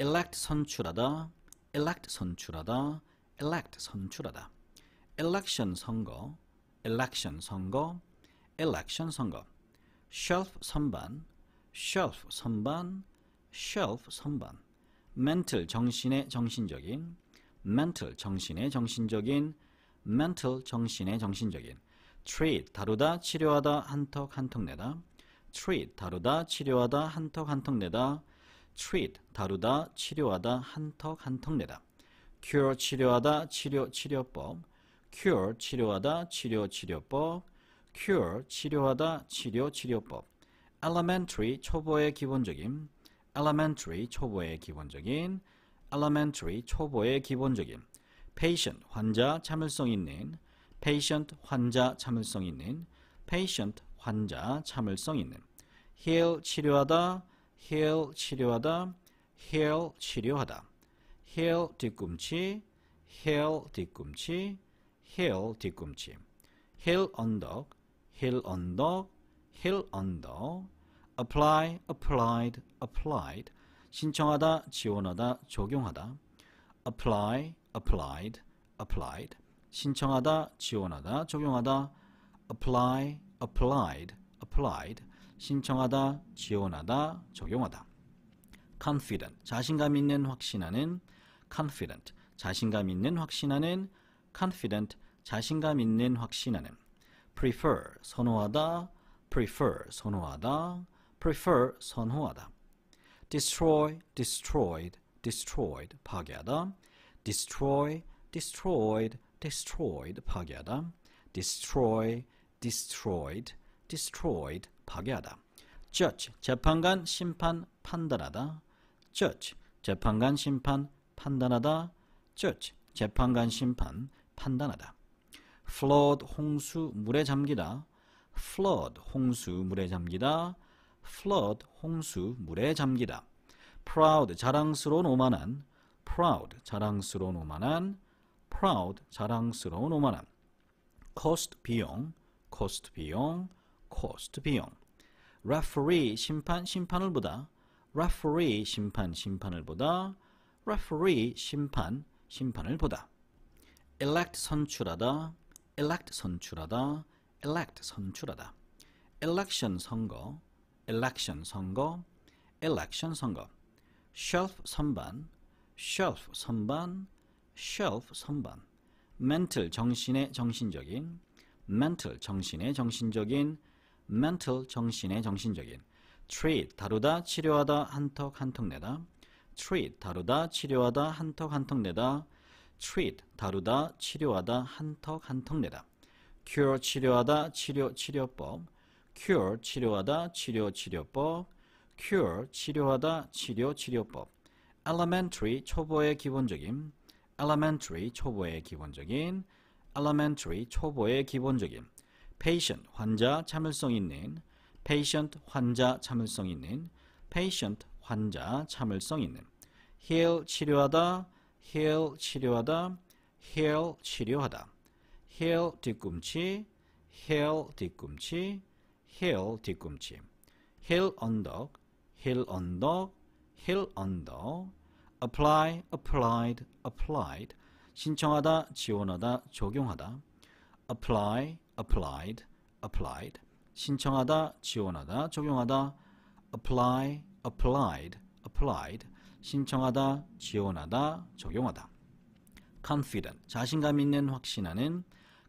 elect 선출하다, elect 선출하다, elect 선출하다. election 선거, election 선거, election 선거. shelf 선반, shelf 선반, shelf 선반. mental 정신의 정신적인, mental 정신의 정신적인, mental 정신의 정신적인. treat 다루다 치료하다 한턱 한턱 내다. treat 다루다 치료하다 한턱 한턱 내다. treat 다루다 치료하다 한턱 한턱 내다 cure 치료하다 치료 치료법 cure 치료하다 치료 치료법 cure 치료하다 치료 치료법 elementary 초보의 기본적인 elementary 초보의 기본적인 elementary 초보의 기본적인 patient 환자 참을성 있는 patient 환자 참을성 있는 patient 환자 참을성 있는 heal 치료하다 heal 치료하다 heal 치료하다 heal 뒤꿈치 heal 뒤꿈치 heal 뒤꿈치 heal 언덕 heal 언덕 heal 언덕 apply applied applied 신청하다 지원하다 적용하다 apply applied applied 신청하다 지원하다 적용하다 apply applied applied 신청하다, 지원하다, 적용하다. confident 자신감 있는 확신하는 confident 자신감 있는 확신하는 confident 자신감 있는 확신하는 prefer 선호하다 prefer 선호하다 prefer 선호하다 destroy destroyed destroyed 파괴하다 destroy destroyed destroyed 파괴하다 destroy destroyed destroyed 파괴하다. judge 재판관 심판 판단하다. judge 재판관 심판 판단하다. judge 재판관 심판 판단하다. flood 홍수 물에 잠기다. flood 홍수 물에 잠기다. flood 홍수 물에 잠기다. proud 자랑스러운 오만한 proud 자랑스러운 오만한 proud 자랑스러운 오만함 cost 비용 cost 비용 cost 비용 referee 심판 심판을 보다 referee 심판 심판을 보다 referee 심판 심판을 보다 elect 선출하다 elect 선출하다 elect 선출하다 election 선거 election 선거 election 선거 shelf 선반 shelf 선반 shelf 선반 mental 정신의 정신적인 mental 정신의 정신적인 mental 정신의 정신적인 treat 다루다 치료하다 한턱 한턱 내다 treat 다루다 치료하다 한턱 한턱 내다 treat 다루다 치료하다 한턱 한턱 내다 cure 치료하다 치료 치료법 cure 치료하다 치료 치료법 cure 치료하다 치료 치료법 elementary 초보의 기본적인 elementary 초보의 기본적인 elementary 초보의 기본적인 patient 환자 참을성 있는 patient 환자 참을성 있는 patient 환자 참을성 있는 heal 치료하다 heal 치료하다 heal 치료하다 heal 뒤꿈치 heal 뒤꿈치 heal 뒤꿈치 heal 언덕 heal 언덕 heal 언덕 apply applied applied 신청하다 지원하다 적용하다 apply applied, applied. 신청하다, 지원하다, 적용하다. apply, applied, applied. 신청하다, 지원하다, 적용하다. confident, 자신감 있는 확신하는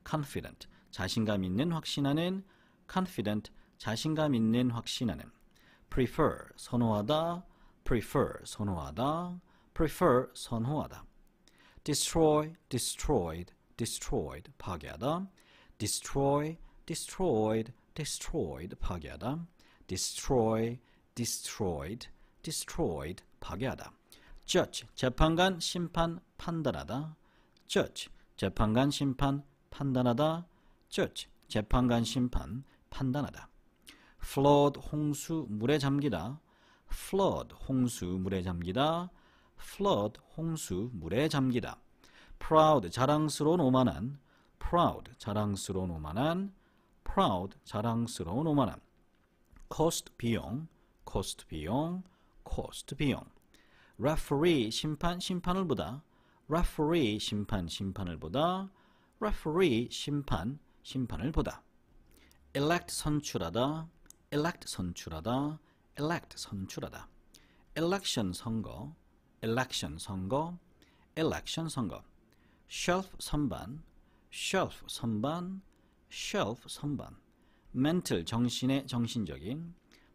confident, 자신감 있는 확신하는 confident, 자신감 있는 확신하는 prefer, 선호하다, prefer, 선호하다, prefer, 선호하다 destroy, destroyed, destroyed, 파괴하다 destroy, destroyed, destroyed 파괴하다. destroy, destroyed, destroyed 파괴하다. judge 재판관 심판 판단하다. judge 재판관 심판 판단하다. judge 재판관 심판 판단하다. flood 홍수 물에 잠기다. flood 홍수 물에 잠기다. flood 홍수 물에 잠기다. proud 자랑스러운 오만한 proud 자랑스러운 오만한 proud 자랑스러운 오만함 cost 비용 cost 비용 cost 비용 referee 심판 심판을 보다 referee 심판 심판을 보다 referee 심판 심판을 보다 elect 선출하다 elect 선출하다 elect 선출하다 election 선거 election 선거 election 선거 shelf 선반 shelf 선반, shelf 선반, mental 정신의 정신적인,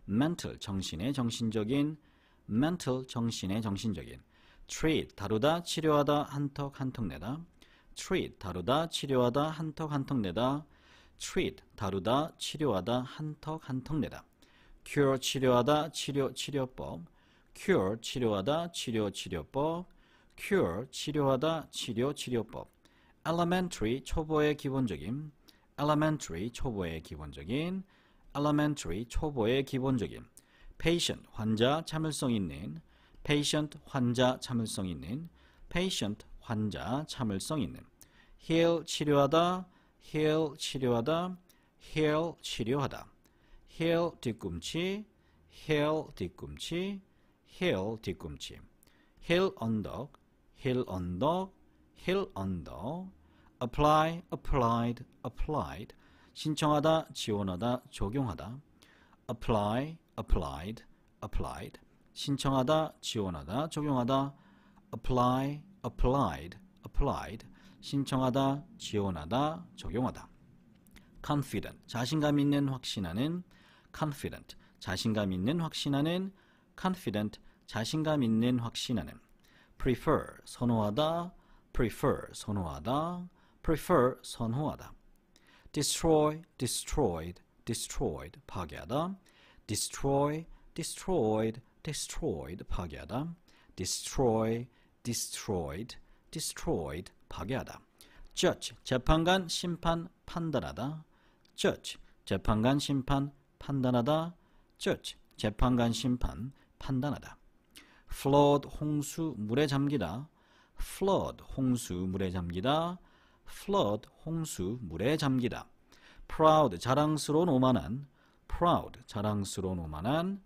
mental 정신의 정신적인, mental 정신의 정신적인, treat 다루다 치료하다 한턱 한턱 내다, treat 다루다 치료하다 한턱 한턱 내다, treat 다루다 치료하다 한턱 한턱 내다, cure 치료하다 치료 치료법, cure 치료하다 치료 치료법, cure 치료하다 치료 치료법 elementary 초보의 기본적인 elementary 초보의 기본적인 elementary 초보의 기본적인 patient 환자 참을성 있는 patient 환자 참을성 있는 patient 환자 참을성 있는 heal 치료하다 heal 치료하다 heal 치료하다 heal 뒤꿈치 heal 뒤꿈치 heal 뒤꿈치 heal 언덕 heal 언덕 heal 언덕 apply, applied, applied 신청하다, 지원하다, 적용하다 apply, applied, applied 신청하다, 지원하다, 적용하다 apply, applied, applied 신청하다, 지원하다, 적용하다 confident, 자신감 있는, 확신하는 confident, 자신감 있는, 확신하는 confident, 자신감 있는, 확신하는 prefer, 선호하다, prefer, 선호하다 prefer 선호하다 destroy, destroyed, destroyed 파괴하다 destroy, destroyed, destroyed 파괴하다 destroy, destroyed, destroyed 파괴하다 judge, 재판관, 심판, 판단하다 judge, 재판관, 심판, 판단하다 judge, 재판관, 심판, 판단하다 flood, 홍수, 물에 잠기다 flood, 홍수, 물에 잠기다 flood 홍수 물에 잠기다. proud 자랑스러운 오만한 proud 자랑스러운 오만한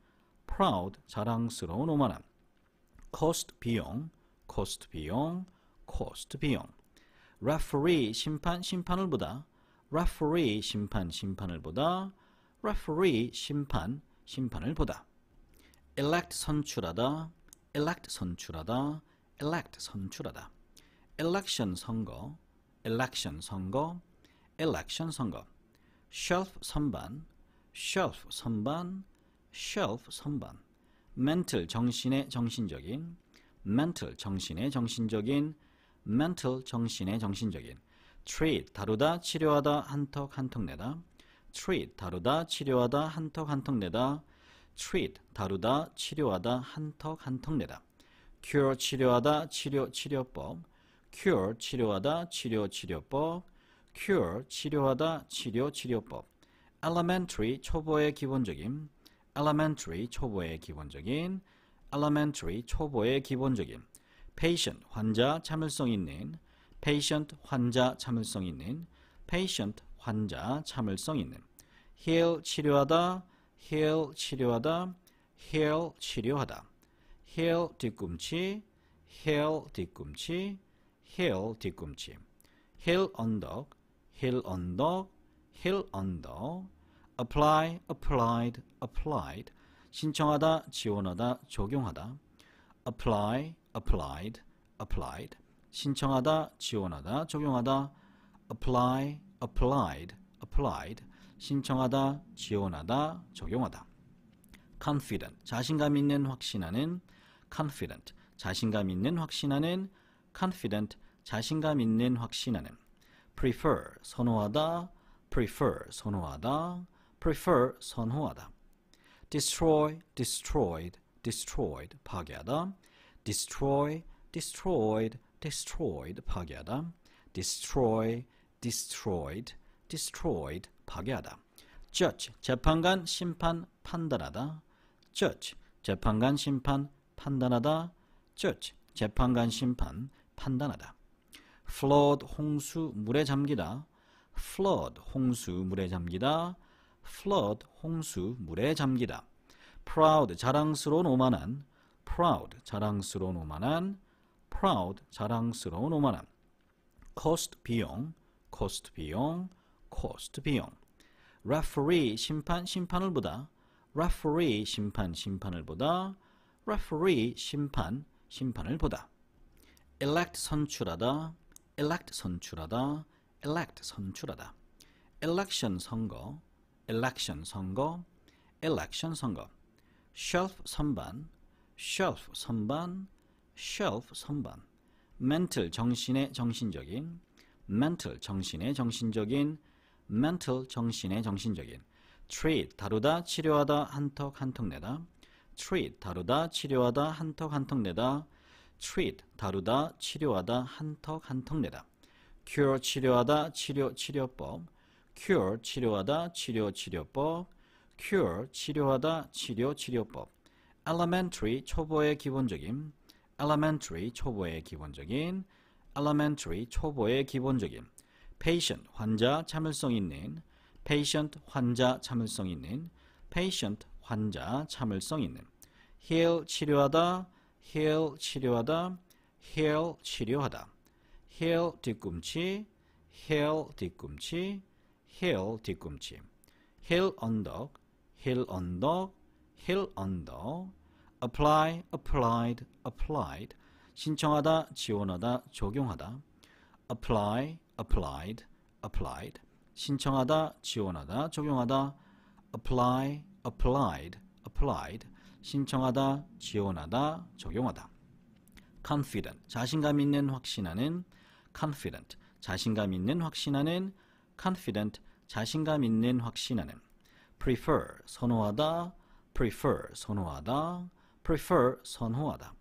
proud 자랑스러운 오만함 cost 비용 cost 비용 cost 비용 referee 심판 심판을 보다 referee 심판 심판을 보다 referee 심판 심판을 보다 elect 선출하다 elect 선출하다 elect 선출하다 election 선거 election 선거, election 선거, shelf 선반, shelf 선반, shelf 선반, mental 정신의 정신적인, mental 정신의 정신적인, mental 정신의 정신적인, treat 다루다 치료하다 한턱 한턱 내다, treat 다루다 치료하다 한턱 한턱 내다, treat 다루다 치료하다 한턱 한턱 내다, cure 치료하다 치료 치료법 cure 치료하다 치료 치료법 cure 치료하다 치료 치료법 elementary 초보의 기본적인 elementary 초보의 기본적인 elementary 초보의 기본적인 patient 환자 참을성 있는 patient 환자 참을성 있는 patient 환자 참을성 있는 heal 치료하다 heal 치료하다 heal 치료하다 heal 뒤꿈치 heal 뒤꿈치 h e 뒤꿈치 h 언덕 h 언덕 h 언덕 apply applied applied 신청하다 지원하다 적용하다 apply applied applied 신청하다 지원하다 적용하다 apply applied applied 신청하다 지원하다 적용하다 confident 자신감 있는 확신하는 confident 자신감 있는 확신하는 confident 자신감 있는 확신하는 prefer 선호하다 prefer 선호하다 prefer 선호하다 destroy destroyed destroyed 파괴하다 destroy destroyed destroyed 파괴하다 destroy destroyed destroyed 파괴하다 judge 재판관 심판 판단하다 judge 재판관 심판 판단하다 judge 재판관 심판 판단하다 flood 홍수 물에 잠기다 flood 홍수 물에 잠기다 flood 홍수 물에 잠기다 proud 자랑스러운 오만한 proud 자랑스러운 오만한 proud 자랑스러운 오만한 cost 비용 cost 비용 cost 비용 referee 심판 심판을 보다 referee 심판 심판을 보다 referee 심판 심판을 보다 elect 선출하다 elect 선출하다, elect 선출하다. election 선거, election 선거, election 선거. shelf 선반, shelf 선반, shelf 선반. mental 정신의 정신적인, mental 정신의 정신적인, mental 정신의 정신적인. treat 다루다 치료하다 한턱 한턱 내다. treat 다루다 치료하다 한턱 한턱 내다. treat 다루다, 치료하다, 한턱 한턱 내다. cure 치료하다, 치료 치료법. cure 치료하다, 치료 치료법. cure 치료하다, 치료 치료법. elementary 초보의 기본적인 elementary 초보의 기본적인 elementary 초보의 기본적인 patient 환자 참을성 있는 patient 환자 참을성 있는 patient 환자 참을성 있는 heal 치료하다 heal 치료하다 heal 치료하다 heal 뒤꿈치 heal 뒤꿈치 heal 뒤꿈치 heal 언덕 heal 언덕 heal 언덕 apply applied applied 신청하다 지원하다 적용하다 apply applied applied 신청하다 지원하다 적용하다 apply applied applied 신청하다, 지원하다, 적용하다. confident 자신감 있는 확신하는 confident 자신감 있는 확신하는 confident 자신감 있는 확신하는 prefer 선호하다 prefer 선호하다 prefer 선호하다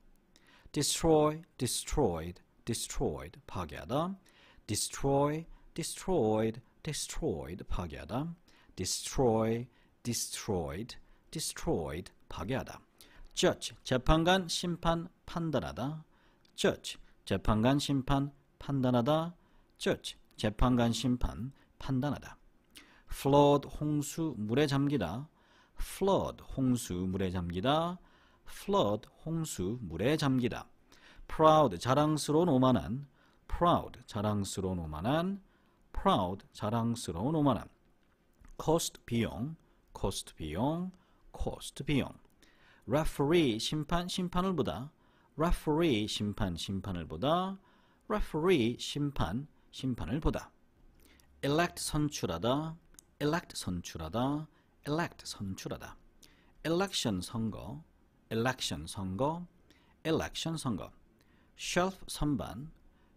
destroy destroyed destroyed 파괴하다 destroy destroyed destroyed 파괴하다 destroy destroyed destroyed 파괴하다. judge 재판관 심판 판단하다. judge 재판관 심판 판단하다. judge 재판관 심판 판단하다. flood 홍수 물에 잠기다. flood 홍수 물에 잠기다. flood 홍수 물에 잠기다. proud 자랑스러운 오만한 proud 자랑스러운 오만한 proud 자랑스러운 오만함 cost 비용 cost 비용 cost 비용 referee 심판 심판을 보다 referee 심판 심판을 보다 referee 심판 심판을 보다 elect 선출하다 elect 선출하다 elect 선출하다 election 선거 election 선거 election 선거 shelf 선반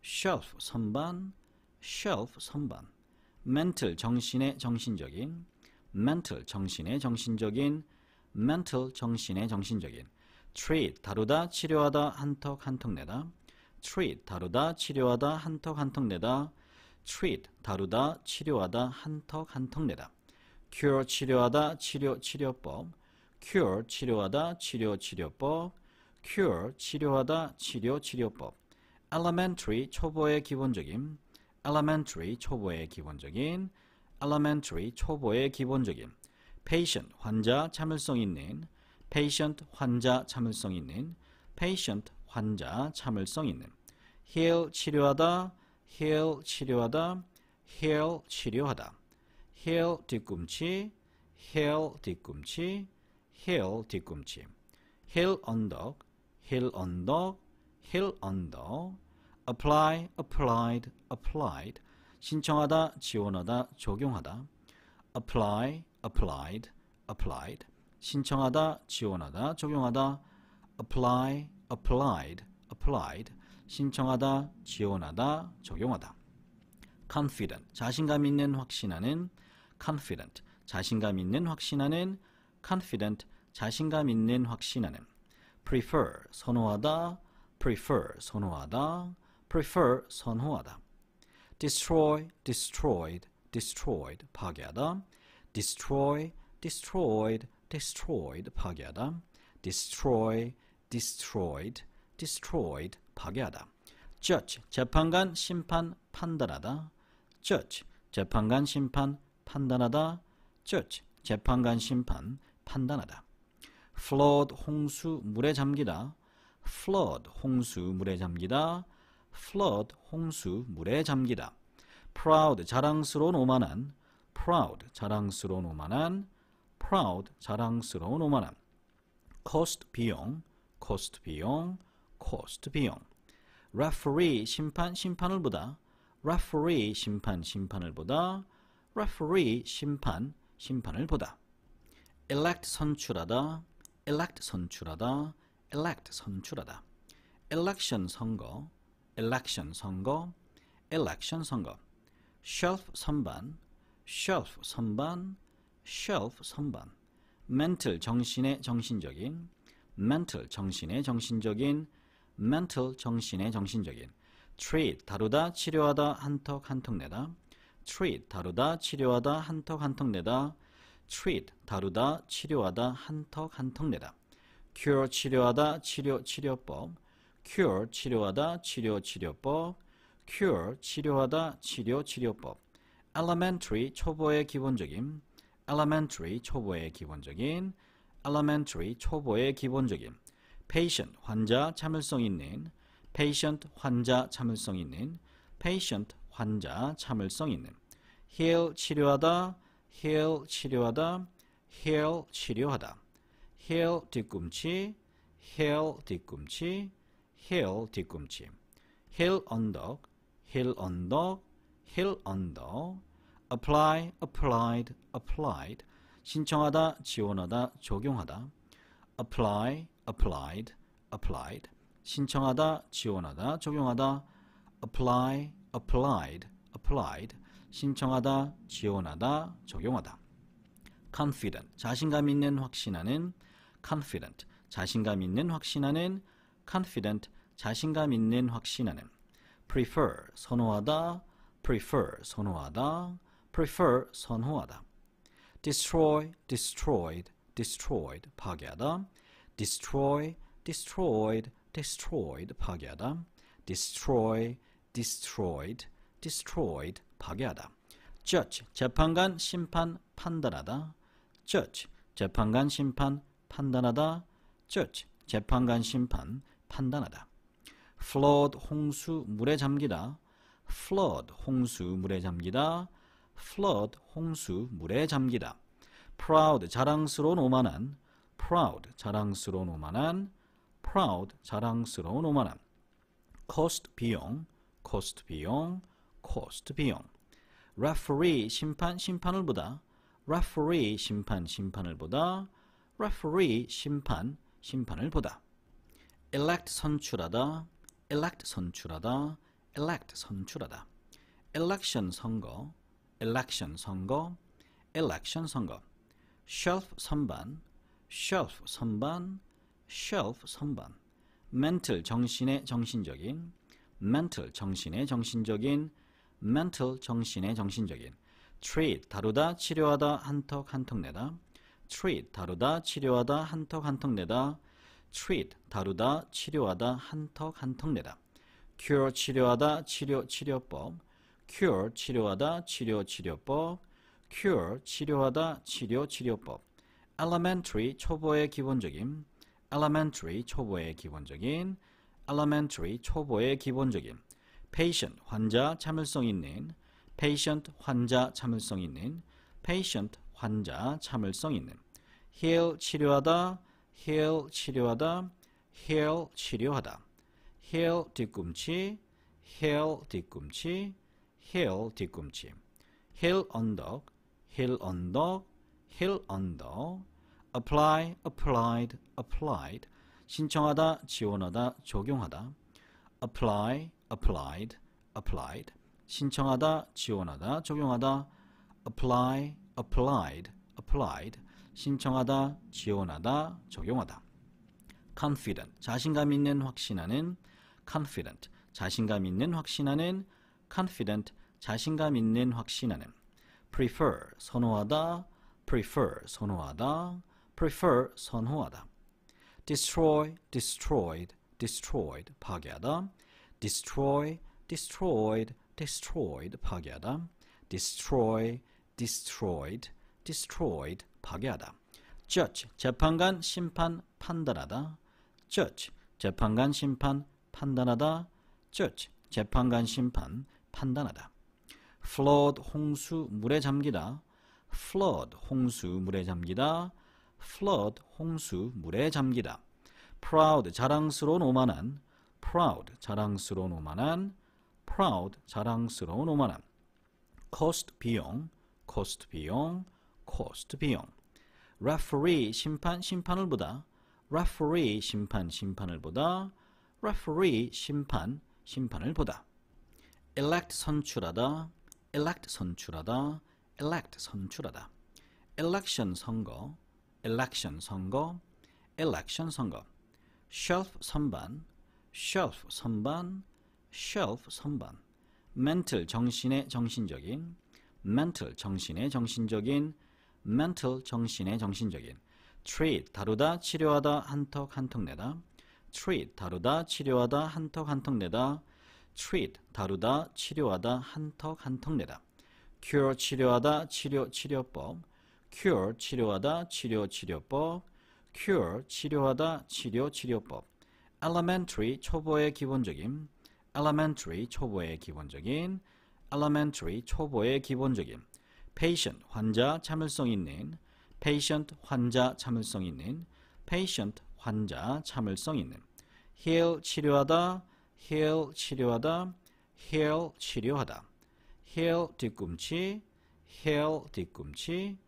shelf 선반 shelf 선반 mental 정신의 정신적인 mental 정신의 정신적인 mental 정신의 정신적인 treat 다루다 치료하다 한턱 한턱 내다 treat 다루다 치료하다 한턱 한턱 내다 treat 다루다 치료하다 한턱 한턱 내다 cure 치료하다 치료 치료법 cure 치료하다 치료 치료법 cure 치료하다 치료 치료법 elementary 초보의 기본적인 elementary 초보의 기본적인 elementary 초보의 기본적인 patient 환자 참을성 있는 patient 환자 참을성 있는 patient 환자 참을성 있는 heal 치료하다 heal 치료하다 heal 치료하다 heal 뒤꿈치 heal 뒤꿈치 heal 뒤꿈치 heal 언덕 heal 언덕 heal 언덕 apply applied applied 신청하다 지원하다 적용하다 apply applied, applied. 신청하다, 지원하다, 적용하다. apply, applied, applied. 신청하다, 지원하다, 적용하다. confident. 자신감 있는 확신하는 confident. 자신감 있는 확신하는 confident. 자신감 있는 확신하는 prefer 선호하다 prefer 선호하다 prefer 선호하다 destroy destroyed destroyed 파괴하다 destroy, destroyed, destroyed 파괴하다. destroy, destroyed, destroyed 파괴하다. judge 재판관 심판 판단하다. judge 재판관 심판 판단하다. judge 재판관 심판 판단하다. flood 홍수 물에 잠기다. flood 홍수 물에 잠기다. flood 홍수 물에 잠기다. proud 자랑스러운 오만한 proud 자랑스러운 오만함 proud 자랑스러운 오만함 cost 비용 cost 비용 cost 비용 referee 심판 심판을 보다 referee 심판 심판을 보다 referee 심판 심판을 보다 elect 선출하다 elect 선출하다 elect 선출하다 election 선거 election 선거 election 선거 shelf 선반 shelf 선반, shelf 선반, mental 정신의 정신적인, mental 정신의 정신적인, mental 정신의 정신적인, treat 다루다 치료하다 한턱 한턱 내다, treat 다루다 치료하다 한턱 한턱 내다, treat 다루다 치료하다 한턱 한턱 내다, cure 치료하다 치료 치료법, cure 치료하다 치료 치료법, cure 치료하다 치료 치료법 elementary 초보의 기본적인 elementary 초보의 기본적인 elementary 초보의 기본적인 patient 환자 참을성 있는 patient 환자 참을성 있는 patient 환자 참을성 있는 heal 치료하다 heal 치료하다 heal 치료하다 heal 뒤꿈치 heal 뒤꿈치 heal 뒤꿈치 heal 언덕 heal 언덕 hill under, apply, applied, applied, 신청하다, 지원하다, 적용하다, apply, applied, applied, 신청하다, 지원하다, 적용하다, apply, applied, applied, 신청하다, 지원하다, 적용하다. confident, 자신감 있는, 확신하는, confident, 자신감 있는, 확신하는, confident, 자신감 있는, 확신하는, prefer, 선호하다, prefer 선호하다 prefer 선호하다 destroy destroyed destroyed 파괴하다 destroy destroyed destroyed 파괴하다 destroy destroyed destroyed 파괴하다 judge 재판관 심판 판단하다 judge 재판관 심판 판단하다 judge 재판관 심판 판단하다 flood 홍수 물에 잠기다 flood 홍수 물에 잠기다 flood 홍수 물에 잠기다 proud 자랑스러운 오만한 proud 자랑스러운 오만한 proud 자랑스러운 오만함 cost 비용 cost 비용 cost 비용 referee 심판 심판을 보다 referee 심판 심판을 보다 referee 심판 심판을 보다 elect 선출하다 elect 선출하다 elect 선출하다. election 선거, election 선거, election 선거. shelf 선반, shelf 선반, shelf 선반. mental 정신의 정신적인, mental 정신의 정신적인, mental 정신의 정신적인. treat 다루다 치료하다 한턱 한턱 내다. treat 다루다 치료하다 한턱 한턱 내다. treat 다루다 치료하다 한턱 한턱 내다. cure 치료하다 치료 치료법 cure 치료하다 치료 치료법 cure 치료하다 치료 치료법 elementary 초보의 기본적인 elementary 초보의 기본적인 elementary 초보의 기본적인 patient 환자 참을성 있는 patient 환자 참을성 있는 patient 환자 참을성 있는 heal 치료하다 heal 치료하다 heal 치료하다 heel 뒤꿈치, heel 뒤꿈치, heel 뒤꿈치, heel 언덕, heel 언덕, heel 언덕, apply, applied, applied, 신청하다, 지원하다, 적용하다, apply, applied, applied, 신청하다, 지원하다, 적용하다, apply, applied, applied, 신청하다, 지원하다, 적용하다. confident, 자신감 있는, 확신하는, confident 자신감 있는 확신하는 confident 자신감 있는 확신하는 prefer 선호하다 prefer 선호하다 prefer 선호하다 destroy destroyed destroyed 파괴하다 destroy destroyed destroyed 파괴하다 destroy destroyed destroyed 파괴하다 judge 재판관 심판 판단하다 judge 재판관 심판 판단하다. judge 재판관 심판 판단하다. flood 홍수 물에 잠기다. flood 홍수 물에 잠기다. flood 홍수 물에 잠기다. proud 자랑스러운 오만한 proud 자랑스러운 오만한 proud 자랑스러운 오만한 cost 비용 cost 비용 cost 비용 referee 심판 심판을 보다 referee 심판 심판을 보다 referee 심판 심판을 보다 elect 선출하다 elect 선출하다 elect 선출하다 election 선거 election 선거 election 선거 shelf 선반 shelf 선반 shelf 선반 mental 정신의 정신적인 mental 정신의 정신적인 mental 정신의 정신적인 treat 다루다 치료하다 한턱 한턱 내다 treat 다루다 치료하다 한턱 한턱 내다 treat 다루다 치료하다 한턱 한턱 내다 cure 치료하다 치료 치료법 cure 치료하다 치료 치료법 cure 치료하다 치료 치료법 elementary 초보의 기본적인 elementary 초보의 기본적인 elementary 초보의 기본적인 patient 환자 참을성 있는 patient 환자 참을성 있는 patient 환자 참을성 있는 heal 치료하다 heal 치료하다 heal 치료하다 heal 뒤꿈치 heal 뒤꿈치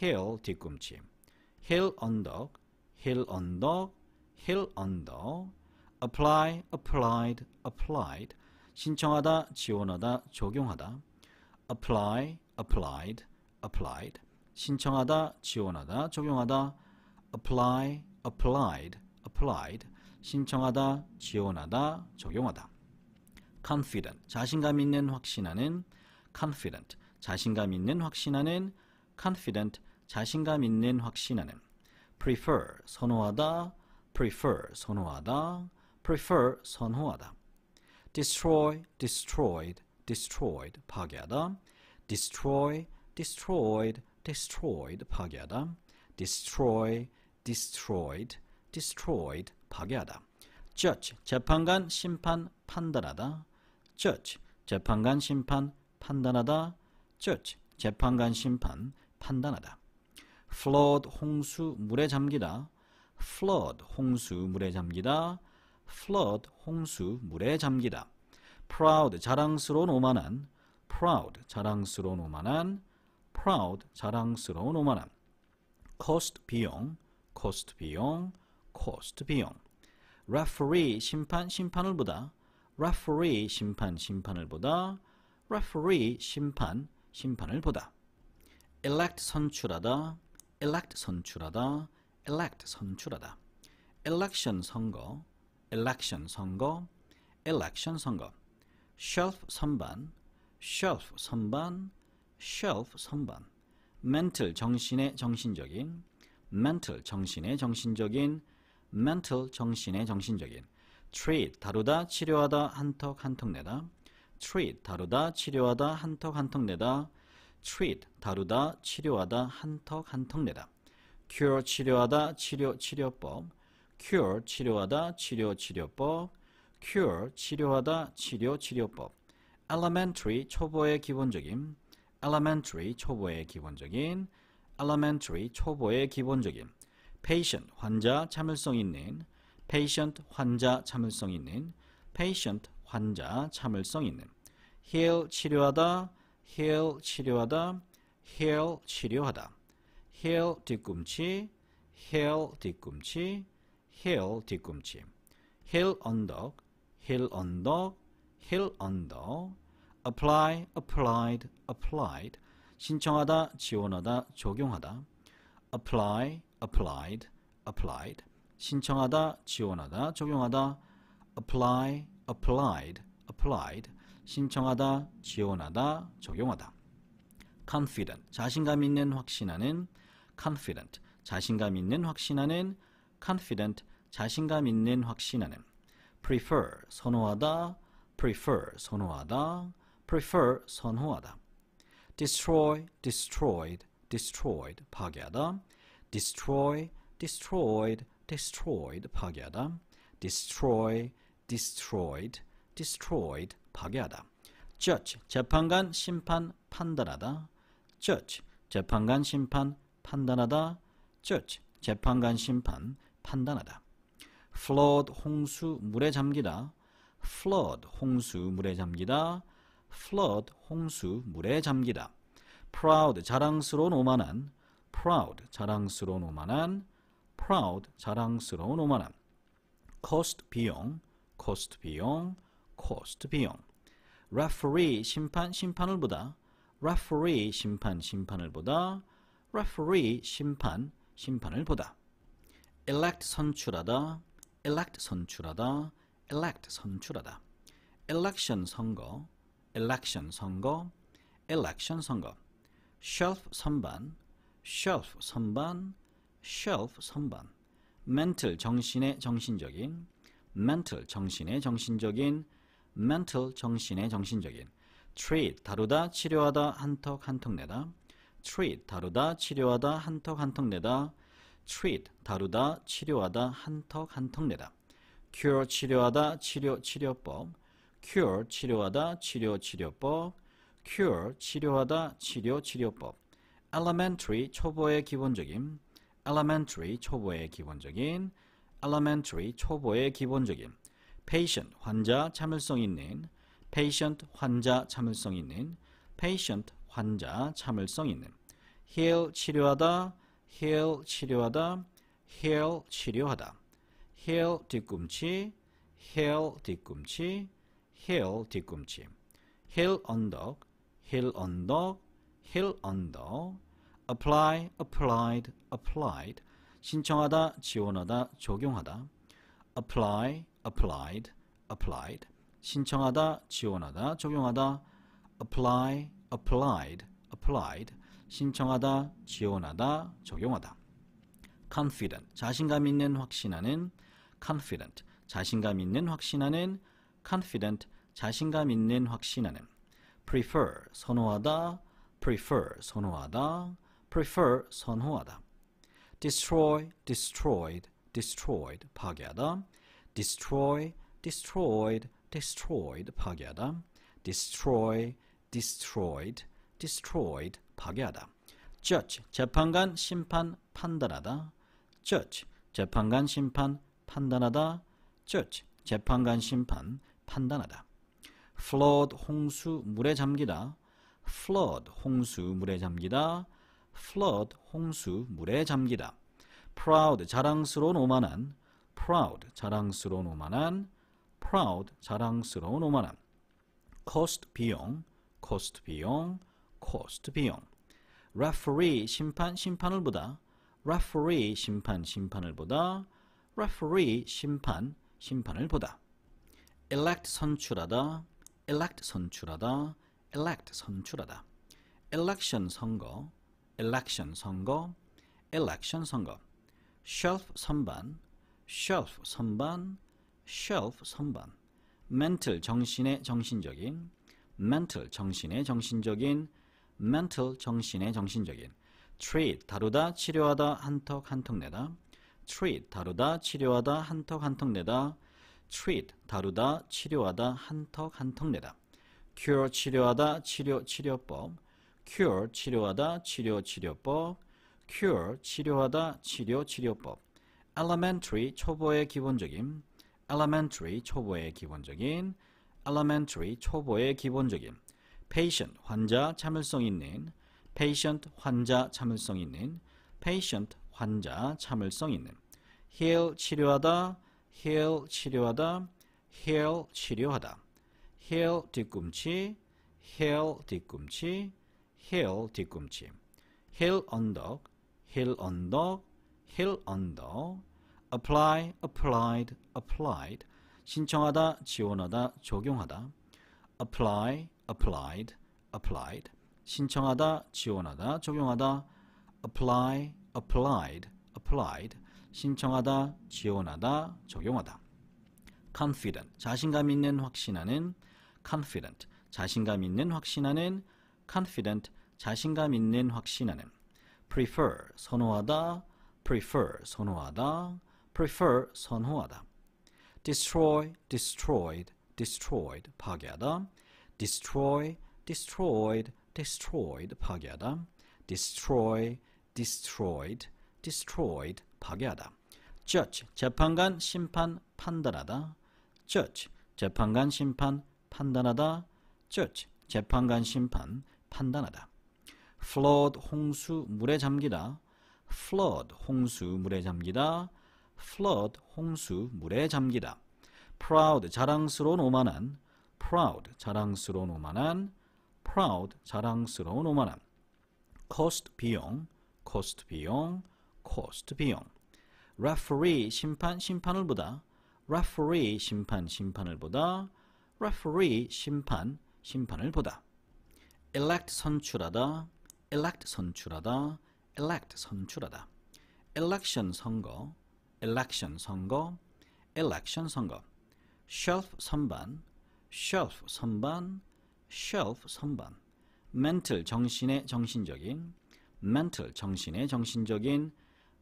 heal 뒤꿈치 heal 언덕 heal 언덕 heal 언덕 apply applied applied 신청하다 지원하다 적용하다 apply applied applied 신청하다 지원하다 적용하다 apply applied, applied, 신청하다, 지원하다, 적용하다. confident, 자신감 있는 확신하는 confident, 자신감 있는 확신하는 confident, 자신감 있는 확신하는 prefer, 선호하다, prefer, 선호하다, prefer, 선호하다. destroy, destroyed, destroyed, 파괴하다. destroy, destroyed, destroyed, 파괴하다. destroy, destroyed, destroyed, destroyed 파괴하다. judge 재판관 심판 판단하다. judge 재판관 심판 판단하다. judge 재판관 심판 판단하다. flood 홍수 물에 잠기다. flood 홍수 물에 잠기다. flood 홍수 물에 잠기다. proud 자랑스러운 오만한 proud 자랑스러운 오만한 proud 자랑스러운 오만한 cost 비용 코스트 비용, 코스트 비용. referee 심판 심판을 보다. referee 심판 심판을 보다. referee 심판 심판을 보다. elect 선출하다. elect 선출하다. elect 선출하다. election 선거. election 선거. election 선거. shelf 선반. shelf 선반. shelf 선반. mental 정신의 정신적인 mental 정신의 정신적인 mental 정신의 정신적인 treat 다루다 치료하다 한턱 한턱 내다 treat 다루다 치료하다 한턱 한턱 내다 treat 다루다 치료하다 한턱 한턱 내다 cure 치료하다 치료 치료법 cure 치료하다 치료 치료법 cure 치료하다 치료 치료법 elementary 초보의 기본적인 elementary 초보의 기본적인 elementary 초보의 기본적인 patient 환자 참을성 있는 patient 환자 참을성 있는 patient 환자 참을성 있는 heal 치료하다 heal 치료하다 heal 치료하다 heal 뒤꿈치 heal 뒤꿈치 heal 뒤꿈치 heal 언덕 heal 언덕 heal 언덕 apply applied applied 신청하다, 지원하다, 적용하다 apply, applied, applied 신청하다, 지원하다, 적용하다 apply, applied, applied 신청하다, 지원하다, 적용하다 confident, 자신감 있는 확신하는 confident, 자신감 있는 확신하는 confident, 자신감 있는 확신하는 prefer, 선호하다, prefer, 선호하다, prefer, 선호하다 destroy, destroyed, destroyed 파괴하다 destroy, destroyed, destroyed 파괴하다 destroy, destroyed, destroyed 파괴하다 judge, 재판관, 심판, 판단하다 judge, 재판관, 심판, 판단하다 judge, 재판관, 심판, 판단하다 flood, 홍수, 물에 잠기다 flood, 홍수, 물에 잠기다 flood 홍수 물에 잠기다 proud 자랑스러운 오만한 proud 자랑스러운 오만한 proud 자랑스러운 오만함 cost 비용 cost 비용 cost 비용 referee 심판 심판을 보다 referee 심판 심판을 보다 referee 심판 심판을 보다 elect 선출하다 elect 선출하다 elect 선출하다 election 선거 election 선거, election 선거, shelf 선반, shelf 선반, shelf 선반, mental 정신의 정신적인, mental 정신의 정신적인, mental 정신의 정신적인, treat 다루다 치료하다 한턱 한턱 내다, treat 다루다 치료하다 한턱 한턱 내다, treat 다루다 치료하다 한턱 한턱 내다, cure 치료하다 치료 치료법 cure 치료하다 치료 치료법 cure 치료하다 치료 치료법 elementary 초보의 기본적인 elementary 초보의 기본적인 elementary 초보의 기본적인 patient 환자 참을성 있는 patient 환자 참을성 있는 patient 환자 참을성 있는 heal 치료하다 heal 치료하다 heal 치료하다 heal 뒤꿈치 heal 뒤꿈치 heel 뒤꿈치 heel 언덕 heel 언덕 heel 언덕 apply applied applied 신청하다 지원하다 적용하다 apply applied applied 신청하다 지원하다 적용하다 apply applied applied 신청하다 지원하다 적용하다 confident 자신감 있는 확신하는 confident 자신감 있는 확신하는 confident 자신감 있는 확신하는 prefer 선호하다 prefer 선호하다 prefer 선호하다 destroy destroyed destroyed 파괴하다 destroy destroyed destroyed 파괴하다 destroy destroyed destroyed 파괴하다 judge 재판관 심판 판단하다 judge 재판관 심판 판단하다 judge 재판관 심판 판단하다 flood 홍수 물에 잠기다 flood 홍수 물에 잠기다 flood 홍수 물에 잠기다 proud 자랑스러운 오만한 proud 자랑스러운 오만한 proud 자랑스러운 오만한 cost 비용 cost 비용 cost 비용 referee 심판 심판을 보다 referee 심판 심판을 보다 referee 심판 심판을 보다 elect 선출하다 elect 선출하다, elect 선출하다. election 선거, election 선거, election 선거. shelf 선반, shelf 선반, shelf 선반. mental 정신의 정신적인, mental 정신의 정신적인, mental 정신의 정신적인. treat 다루다, 치료하다, 한턱 한턱 내다. treat 다루다, 치료하다, 한턱 한턱 내다. treat 다루다 치료하다 한턱 한턱 내다 cure 치료하다 치료 치료법 cure 치료하다 치료 치료법 cure 치료하다 치료 치료법 elementary 초보의 기본적인 elementary 초보의 기본적인 elementary 초보의 기본적인 patient 환자 참을성 있는 patient 환자 참을성 있는 patient 환자 참을성 있는 heal 치료하다 heal 치료하다 heal 치료하다 heal 뒤꿈치 heal 뒤꿈치 heal 뒤꿈치 heal 언덕 heal 언덕 heal 언덕 apply applied applied 신청하다 지원하다 적용하다 apply applied applied 신청하다 지원하다 적용하다 apply applied applied 신청하다, 지원하다, 적용하다. confident 자신감 있는 확신하는 confident 자신감 있는 확신하는 confident 자신감 있는 확신하는 prefer 선호하다 prefer 선호하다 prefer 선호하다 destroy destroyed destroyed 파괴하다 destroy destroyed destroyed 파괴하다 destroy destroyed destroyed 파괴하다. judge 재판관 심판 판단하다. judge 재판관 심판 판단하다. judge 재판관 심판 판단하다. flood 홍수 물에 잠기다. flood 홍수 물에 잠기다. flood 홍수 물에 잠기다. proud 자랑스러운 오만한 proud 자랑스러운 오만한 proud 자랑스러운 오만함 cost 비용 cost 비용 cost 비용 referee 심판 심판을 보다 referee 심판 심판을 보다 referee 심판 심판을 보다 elect 선출하다 elect 선출하다 elect 선출하다 election 선거 election 선거 election 선거 shelf 선반 shelf 선반 shelf 선반 mental 정신의 정신적인 mental 정신의 정신적인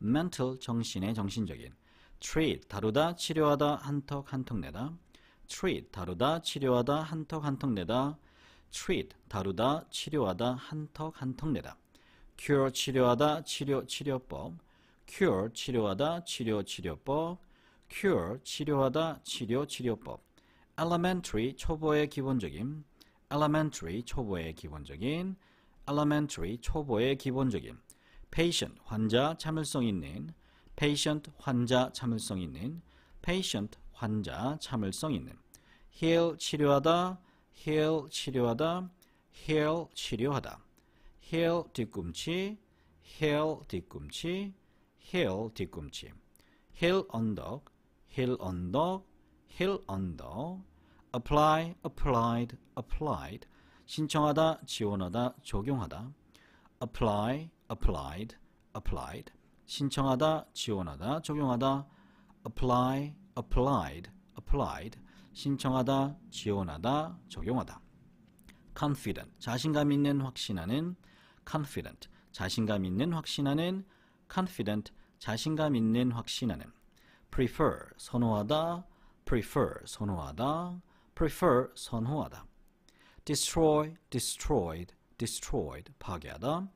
mental 정신의 정신적인 treat 다루다 치료하다 한턱 한턱 내다 treat 다루다 치료하다 한턱 한턱 내다 treat 다루다 치료하다 한턱 한턱 내다 cure 치료하다 치료 치료법 cure 치료하다 치료 치료법 cure 치료하다 치료 치료법 elementary 초보의 기본적인 elementary 초보의 기본적인 elementary 초보의 기본적인 patient 환자 참을성 있는 patient 환자 참을성 있는 patient 환자 참을성 있는 heal 치료하다 heal 치료하다 heal 치료하다 heal 뒤꿈치 heal 뒤꿈치 heal 뒤꿈치 heal 언덕 heal 언덕 heal 언덕 apply applied applied 신청하다 지원하다 적용하다 apply applied, applied. 신청하다, 지원하다, 적용하다. apply, applied, applied. 신청하다, 지원하다, 적용하다. confident. 자신감 있는 확신하는 confident. 자신감 있는 확신하는 confident. 자신감 있는 확신하는 prefer 선호하다 prefer 선호하다 prefer 선호하다 destroy destroyed destroyed 파괴하다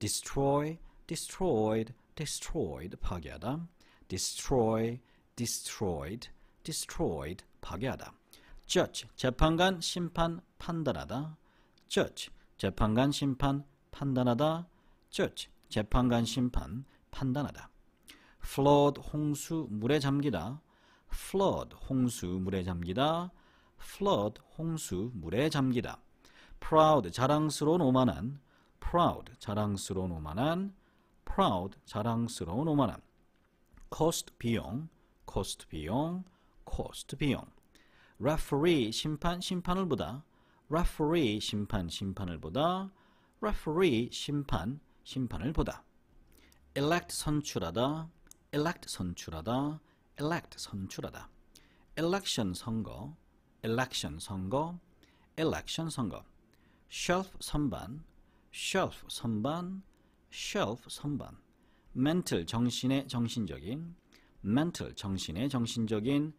destroy, destroyed, destroyed 파괴하다. destroy, destroyed, destroyed 파괴하다. judge 재판관 심판 판단하다. judge 재판관 심판 판단하다. judge 재판관 심판 판단하다. flood 홍수 물에 잠기다. flood 홍수 물에 잠기다. flood 홍수 물에 잠기다. proud 자랑스러운 오만한 proud 자랑스러운 오만함 proud 자랑스러운 오만함 cost 비용 cost 비용 cost 비용 referee 심판 심판을 보다 referee 심판 심판을 보다 referee 심판 심판을 보다 elect 선출하다 elect 선출하다 elect 선출하다 election 선거 election 선거 election 선거 shelf 선반 shelf 선반, shelf 선반, mental 정신의 정신적인, mental 정신의 정신적인,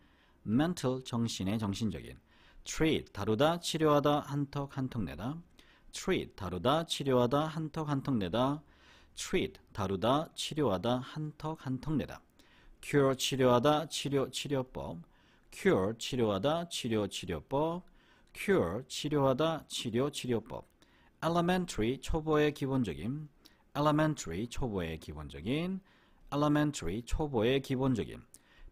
mental 정신의 정신적인, treat 다루다 치료하다 한턱 한턱 내다, treat 다루다 치료하다 한턱 한턱 내다, treat 다루다 치료하다 한턱 한턱 내다, cure 치료하다 치료 치료법, cure 치료하다 치료 치료법, cure 치료하다 치료 치료법 elementary 초보의 기본적인 elementary 초보의 기본적인 elementary 초보의 기본적인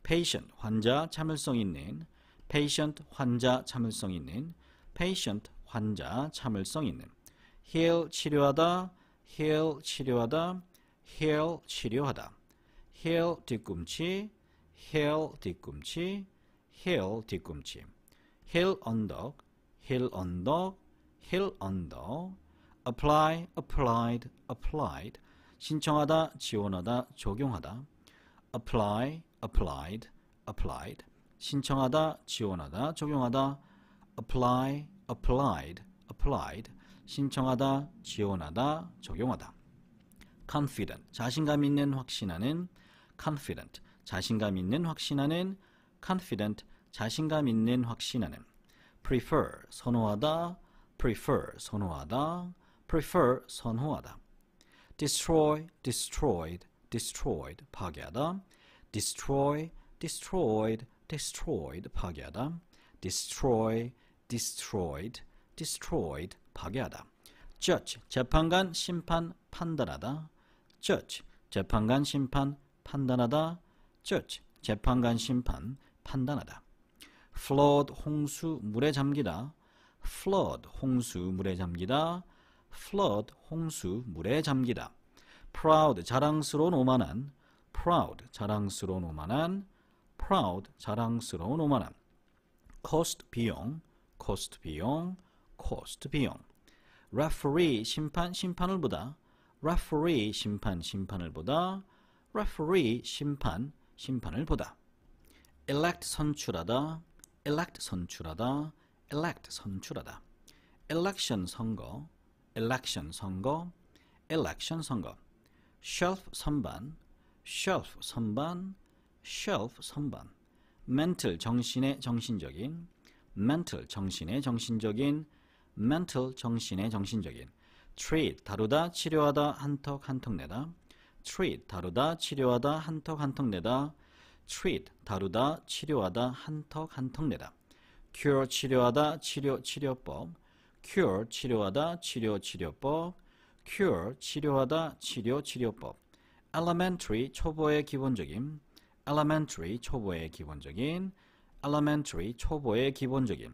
patient 환자 참을성 있는 patient 환자 참을성 있는 patient 환자 참을성 있는 heal 치료하다 heal 치료하다 heal 치료하다 heal 뒤꿈치 heal 뒤꿈치 heal 뒤꿈치 heal 언덕 heal 언덕 heal 언덕 apply, applied, applied 신청하다, 지원하다, 적용하다 apply, applied, applied 신청하다, 지원하다, 적용하다 apply, applied, applied 신청하다, 지원하다, 적용하다 confident 자신감 있는 확신하는 confident 자신감 있는 확신하는 confident 자신감 있는 확신하는 prefer 선호하다 prefer 선호하다 prefer 선호하다 destroy, destroyed, destroyed 파괴하다 destroy, destroyed, destroyed 파괴하다 destroy, destroyed, destroyed 파괴하다 judge, 재판관, 심판, 판단하다 judge, 재판관, 심판, 판단하다 judge, 재판관, 심판, 판단하다 flood, 홍수, 물에 잠기다 flood, 홍수, 물에 잠기다 flood 홍수 물에 잠기다. proud 자랑스러운 오만한 proud 자랑스러운 오만한 proud 자랑스러운 오만함 cost 비용 cost 비용 cost 비용 referee 심판 심판을 보다 referee 심판 심판을 보다 referee 심판 심판을 보다 elect 선출하다 elect 선출하다 elect 선출하다 election 선거 election 선거, election 선거, shelf 선반, shelf 선반, shelf 선반, mental 정신의 정신적인, mental 정신의 정신적인, mental 정신의 정신적인, treat 다루다 치료하다 한턱 한턱 내다, treat 다루다 치료하다 한턱 한턱 내다, treat 다루다 치료하다 한턱 한턱 내다, cure 치료하다 치료 치료법 cure 치료하다 치료 치료법 cure 치료하다 치료 치료법 elementary 초보의 기본적인 elementary 초보의 기본적인 elementary 초보의 기본적인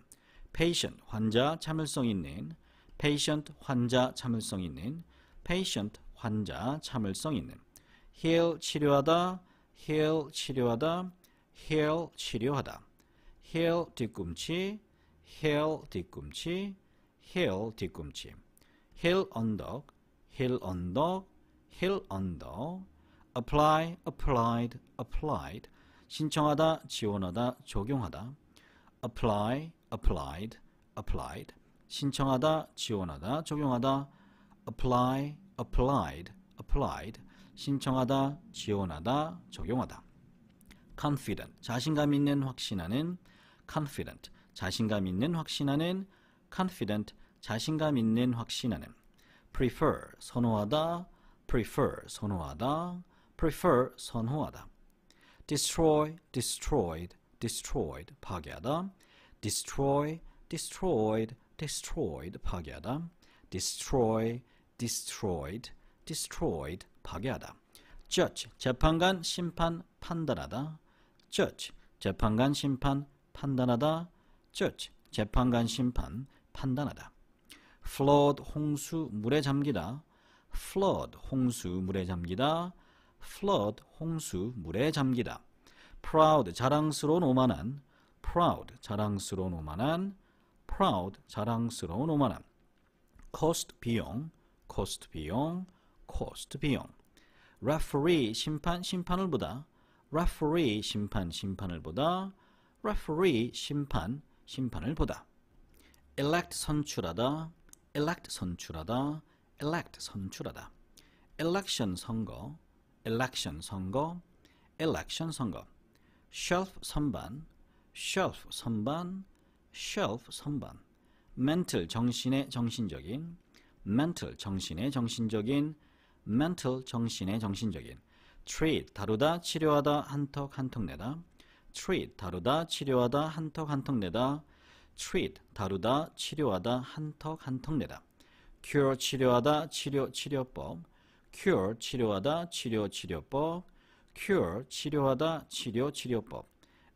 patient 환자 참을성 있는 patient 환자 참을성 있는 patient 환자 참을성 있는 heal 치료하다 heal 치료하다 heal 치료하다 heal 뒤꿈치 heal 뒤꿈치 heel 뒤꿈치 heel 언덕 heel 언덕 heel 언덕 apply applied applied 신청하다 지원하다 적용하다 apply applied applied 신청하다 지원하다 적용하다 apply applied applied 신청하다 지원하다 적용하다 confident 자신감 있는 확신하는 confident 자신감 있는 확신하는 confident 자신감 있는 확신하는 prefer 선호하다 prefer 선호하다 prefer 선호하다 destroy destroyed destroyed 파괴하다 destroy destroyed destroyed 파괴하다 destroy destroyed destroyed 파괴하다 judge 재판관 심판 판단하다 judge 재판관 심판 판단하다 judge 재판관 심판 판단하다 flood 홍수 물에 잠기다 flood 홍수 물에 잠기다 flood 홍수 물에 잠기다 proud 자랑스러운 오만한 proud 자랑스러운 오만한 proud 자랑스러운 오만함 cost 비용 cost 비용 cost 비용 referee 심판 심판을 보다 referee 심판 심판을 보다 referee 심판 심판을 보다 elect 선출하다 elect 선출하다, elect 선출하다. election 선거, election 선거, election 선거. shelf 선반, shelf 선반, shelf 선반. mental 정신의 정신적인, mental 정신의 정신적인, mental 정신의 정신적인. treat 다루다 치료하다 한턱 한턱 내다. treat 다루다 치료하다 한턱 한턱 내다. treat 다루다 치료하다 한턱 한턱 내다 cure 치료하다 치료 치료법 cure 치료하다 치료 치료법 cure 치료하다 치료 치료법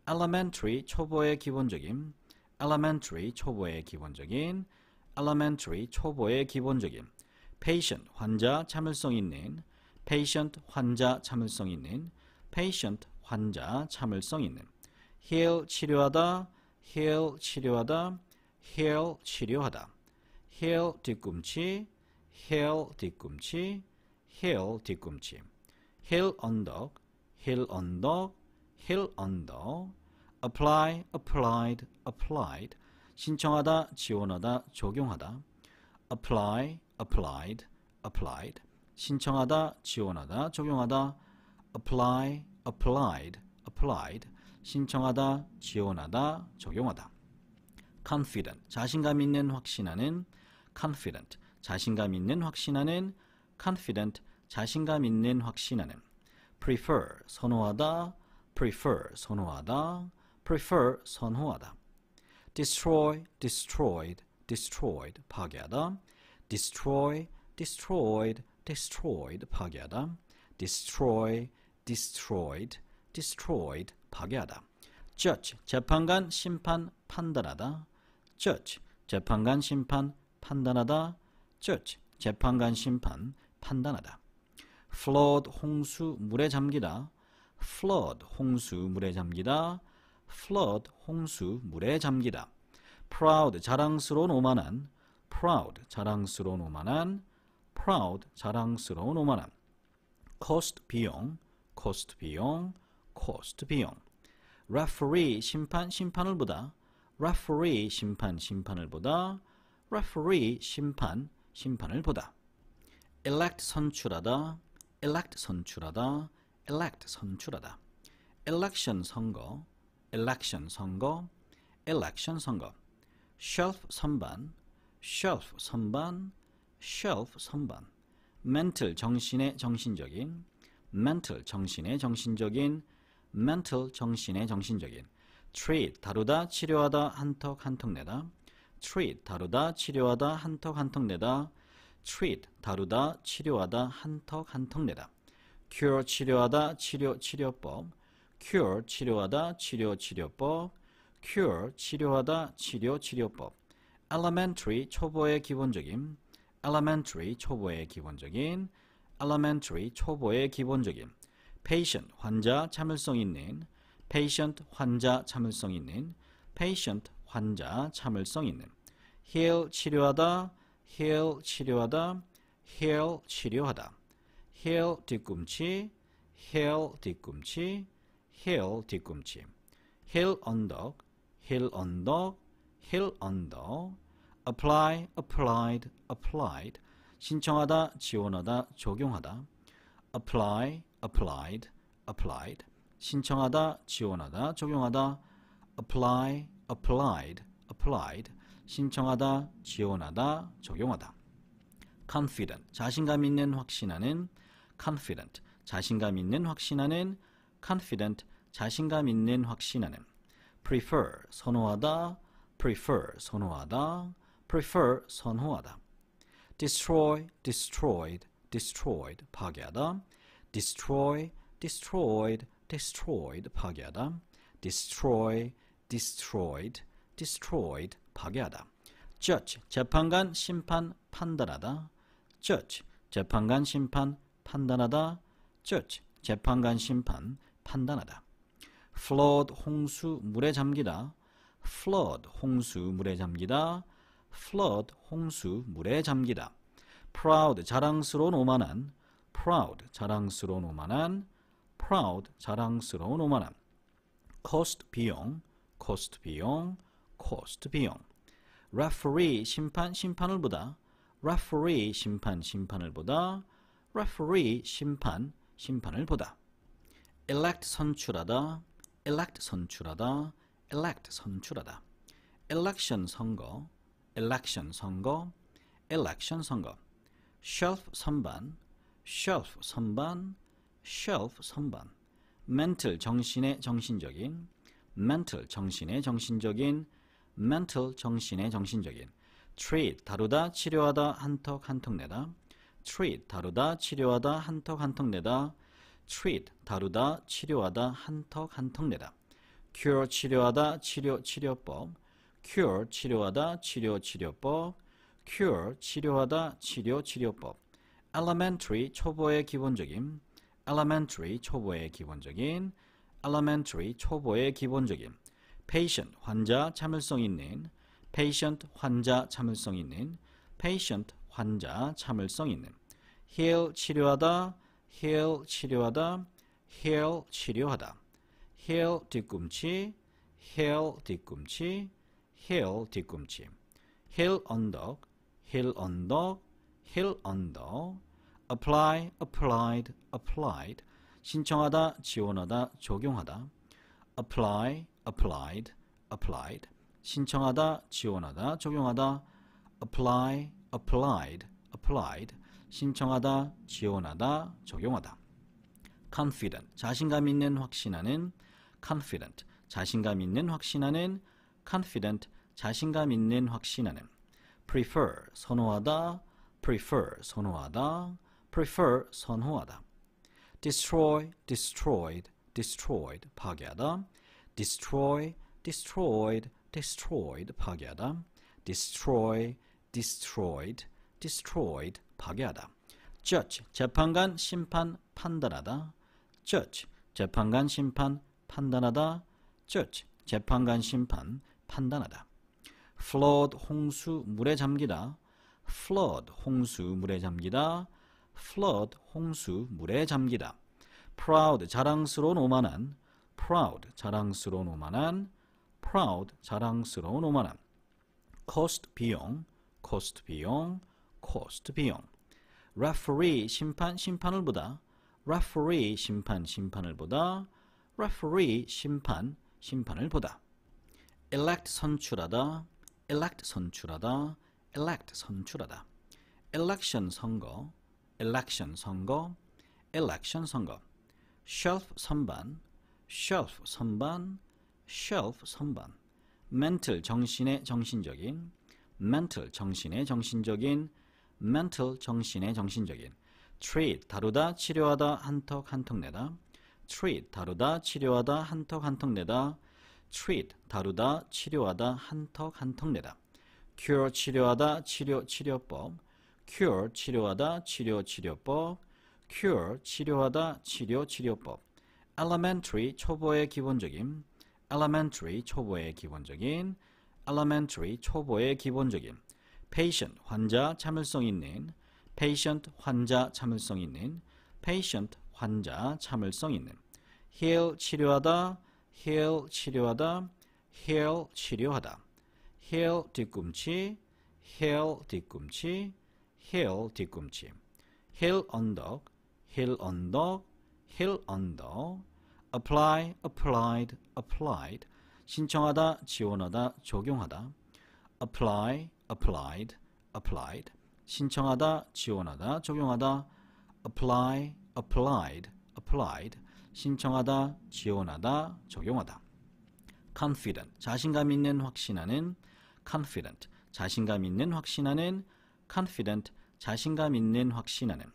elementary 초보의 기본적인 elementary 초보의 기본적인 elementary 초보의 기본적인 patient 환자 참을성 있는 patient 환자 참을성 있는 patient 환자 참을성 있는 heal 치료하다 heal 치료하다 heal 치료하다 heal 뒤꿈치 heal 뒤꿈치 heal 뒤꿈치 heal 언덕 heal 언덕 heal 언덕 apply applied applied 신청하다 지원하다 적용하다 apply applied applied 신청하다 지원하다 적용하다 apply applied applied 신청하다, 지원하다, 적용하다. confident 자신감 있는 확신하는 confident 자신감 있는 확신하는 confident 자신감 있는 확신하는 prefer 선호하다 prefer 선호하다 prefer 선호하다 destroy destroyed destroyed 파괴하다 destroy destroyed destroyed 파괴하다 destroy destroyed destroyed 파괴하다. judge 재판관 심판 판단하다. judge 재판관 심판 판단하다. judge 재판관 심판 판단하다. flood 홍수 물에 잠기다. flood 홍수 물에 잠기다. flood 홍수 물에 잠기다. proud 자랑스러운 오만한 proud 자랑스러운 오만한 proud 자랑스러운 오만함 cost 비용 cost 비용 cost 비용 referee 심판 심판을 보다 referee 심판 심판을 보다 referee 심판 심판을 보다 elect 선출하다 elect 선출하다 elect 선출하다 election 선거 election 선거 election 선거 shelf 선반 shelf 선반 shelf 선반 mental 정신의 정신적인 mental 정신의 정신적인 mental 정신의 정신적인 treat 다루다 치료하다 한턱 한턱 내다 treat 다루다 치료하다 한턱 한턱 내다 treat 다루다 치료하다 한턱 한턱 내다 cure 치료하다 치료 치료법 cure 치료하다 치료 치료법 cure 치료하다 치료 치료법 elementary 초보의 기본적인 elementary 초보의 기본적인 elementary 초보의 기본적인 patient 환자 참을성 있는 patient 환자 참을성 있는 patient 환자 참을성 있는 heal 치료하다 heal 치료하다 heal 치료하다 heal 뒤꿈치 heal 뒤꿈치 heal 뒤꿈치 heal 언덕 heal 언덕 heal 언덕 apply applied applied 신청하다 지원하다 적용하다 apply applied, applied. 신청하다, 지원하다, 적용하다. apply, applied, applied. 신청하다, 지원하다, 적용하다. confident. 자신감 있는 확신하는 confident. 자신감 있는 확신하는 confident. 자신감 있는 확신하는 prefer 선호하다 prefer 선호하다 prefer 선호하다 destroy destroyed destroyed 파괴하다 destroy, destroyed, destroyed 파괴하다. destroy, destroyed, destroyed 파괴하다. judge 재판관 심판 판단하다. judge 재판관 심판 판단하다. judge 재판관 심판 판단하다. flood 홍수 물에 잠기다. flood 홍수 물에 잠기다. flood 홍수 물에 잠기다. proud 자랑스러운 오만한 proud 자랑스러운 오만한 proud 자랑스러운 오만함 cost 비용 cost 비용 cost 비용 referee 심판 심판을 보다 referee 심판 심판을 보다 referee 심판 심판을 보다 elect 선출하다 elect 선출하다 elect 선출하다 election 선거 election 선거 election 선거 shelf 선반 shelf 선반, shelf 선반. mental 정신의 정신적인, mental 정신의 정신적인, mental 정신의 정신적인. treat 다루다, 치료하다, 한턱 한턱 내다. treat 다루다, 치료하다, 한턱 한턱 내다. treat 다루다, 치료하다, 한턱 한턱 내다. cure 치료하다, 치료 치료법. cure 치료하다, 치료 치료법. cure 치료하다, 치료 치료법. elementary 초보의 기본적인 elementary 초보의 기본적인 elementary 초보의 기본적인 patient 환자 참을성 있는 patient 환자 참을성 있는 patient 환자 참을성 있는 heal 치료하다 heal 치료하다 heal 치료하다 heal 뒤꿈치 heal 뒤꿈치 heal 뒤꿈치 heal 언덕 heal 언덕 hill under, apply, applied, applied, 신청하다, 지원하다, 적용하다, apply, applied, applied, 신청하다, 지원하다, 적용하다, apply, applied, applied, 신청하다, 지원하다, 적용하다. confident, 자신감 있는 확신하는 confident, 자신감 있는 확신하는 confident, 자신감 있는 확신하는 prefer, 선호하다, prefer 선호하다 prefer 선호하다 destroy destroyed destroyed 파괴하다 destroy destroyed destroyed 파괴하다 destroy destroyed destroyed 파괴하다 judge 재판관 심판 판단하다 judge 재판관 심판 판단하다 judge 재판관 심판 판단하다 flood 홍수 물에 잠기다 flood 홍수 물에 잠기다 flood 홍수 물에 잠기다 proud 자랑스러운 오만한 proud 자랑스러운 오만한 proud 자랑스러운 오만함 cost 비용 cost 비용 cost 비용 referee 심판 심판을 보다 referee 심판 심판을 보다 referee 심판 심판을 보다 elect 선출하다 elect 선출하다 elect 선출하다. election 선거, election 선거, election 선거. shelf 선반, shelf 선반, shelf 선반. mental 정신의 정신적인, mental 정신의 정신적인, mental 정신의 정신적인. treat 다루다 치료하다 한턱 한턱 내다. treat 다루다 치료하다 한턱 한턱 내다. treat 다루다 치료하다 한턱 한턱 내다. cure 치료하다 치료 치료법 cure 치료하다 치료 치료법 cure 치료하다 치료 치료법 elementary 초보의 기본적인 elementary 초보의 기본적인 elementary 초보의 기본적인 patient 환자 참을성 있는 patient 환자 참을성 있는 patient 환자 참을성 있는 heal 치료하다 heal 치료하다 heal 치료하다 heel 뒤꿈치, heel 뒤꿈치, heel 뒤꿈치, heel 언덕, heel 언덕, heel 언덕, apply, applied, applied, 신청하다, 지원하다, 적용하다, apply, applied, applied, 신청하다, 지원하다, 적용하다, apply, applied, applied, 신청하다, 지원하다, 적용하다. confident, 자신감 있는, 확신하는, confident 자신감 있는 확신하는 confident 자신감 있는 확신하는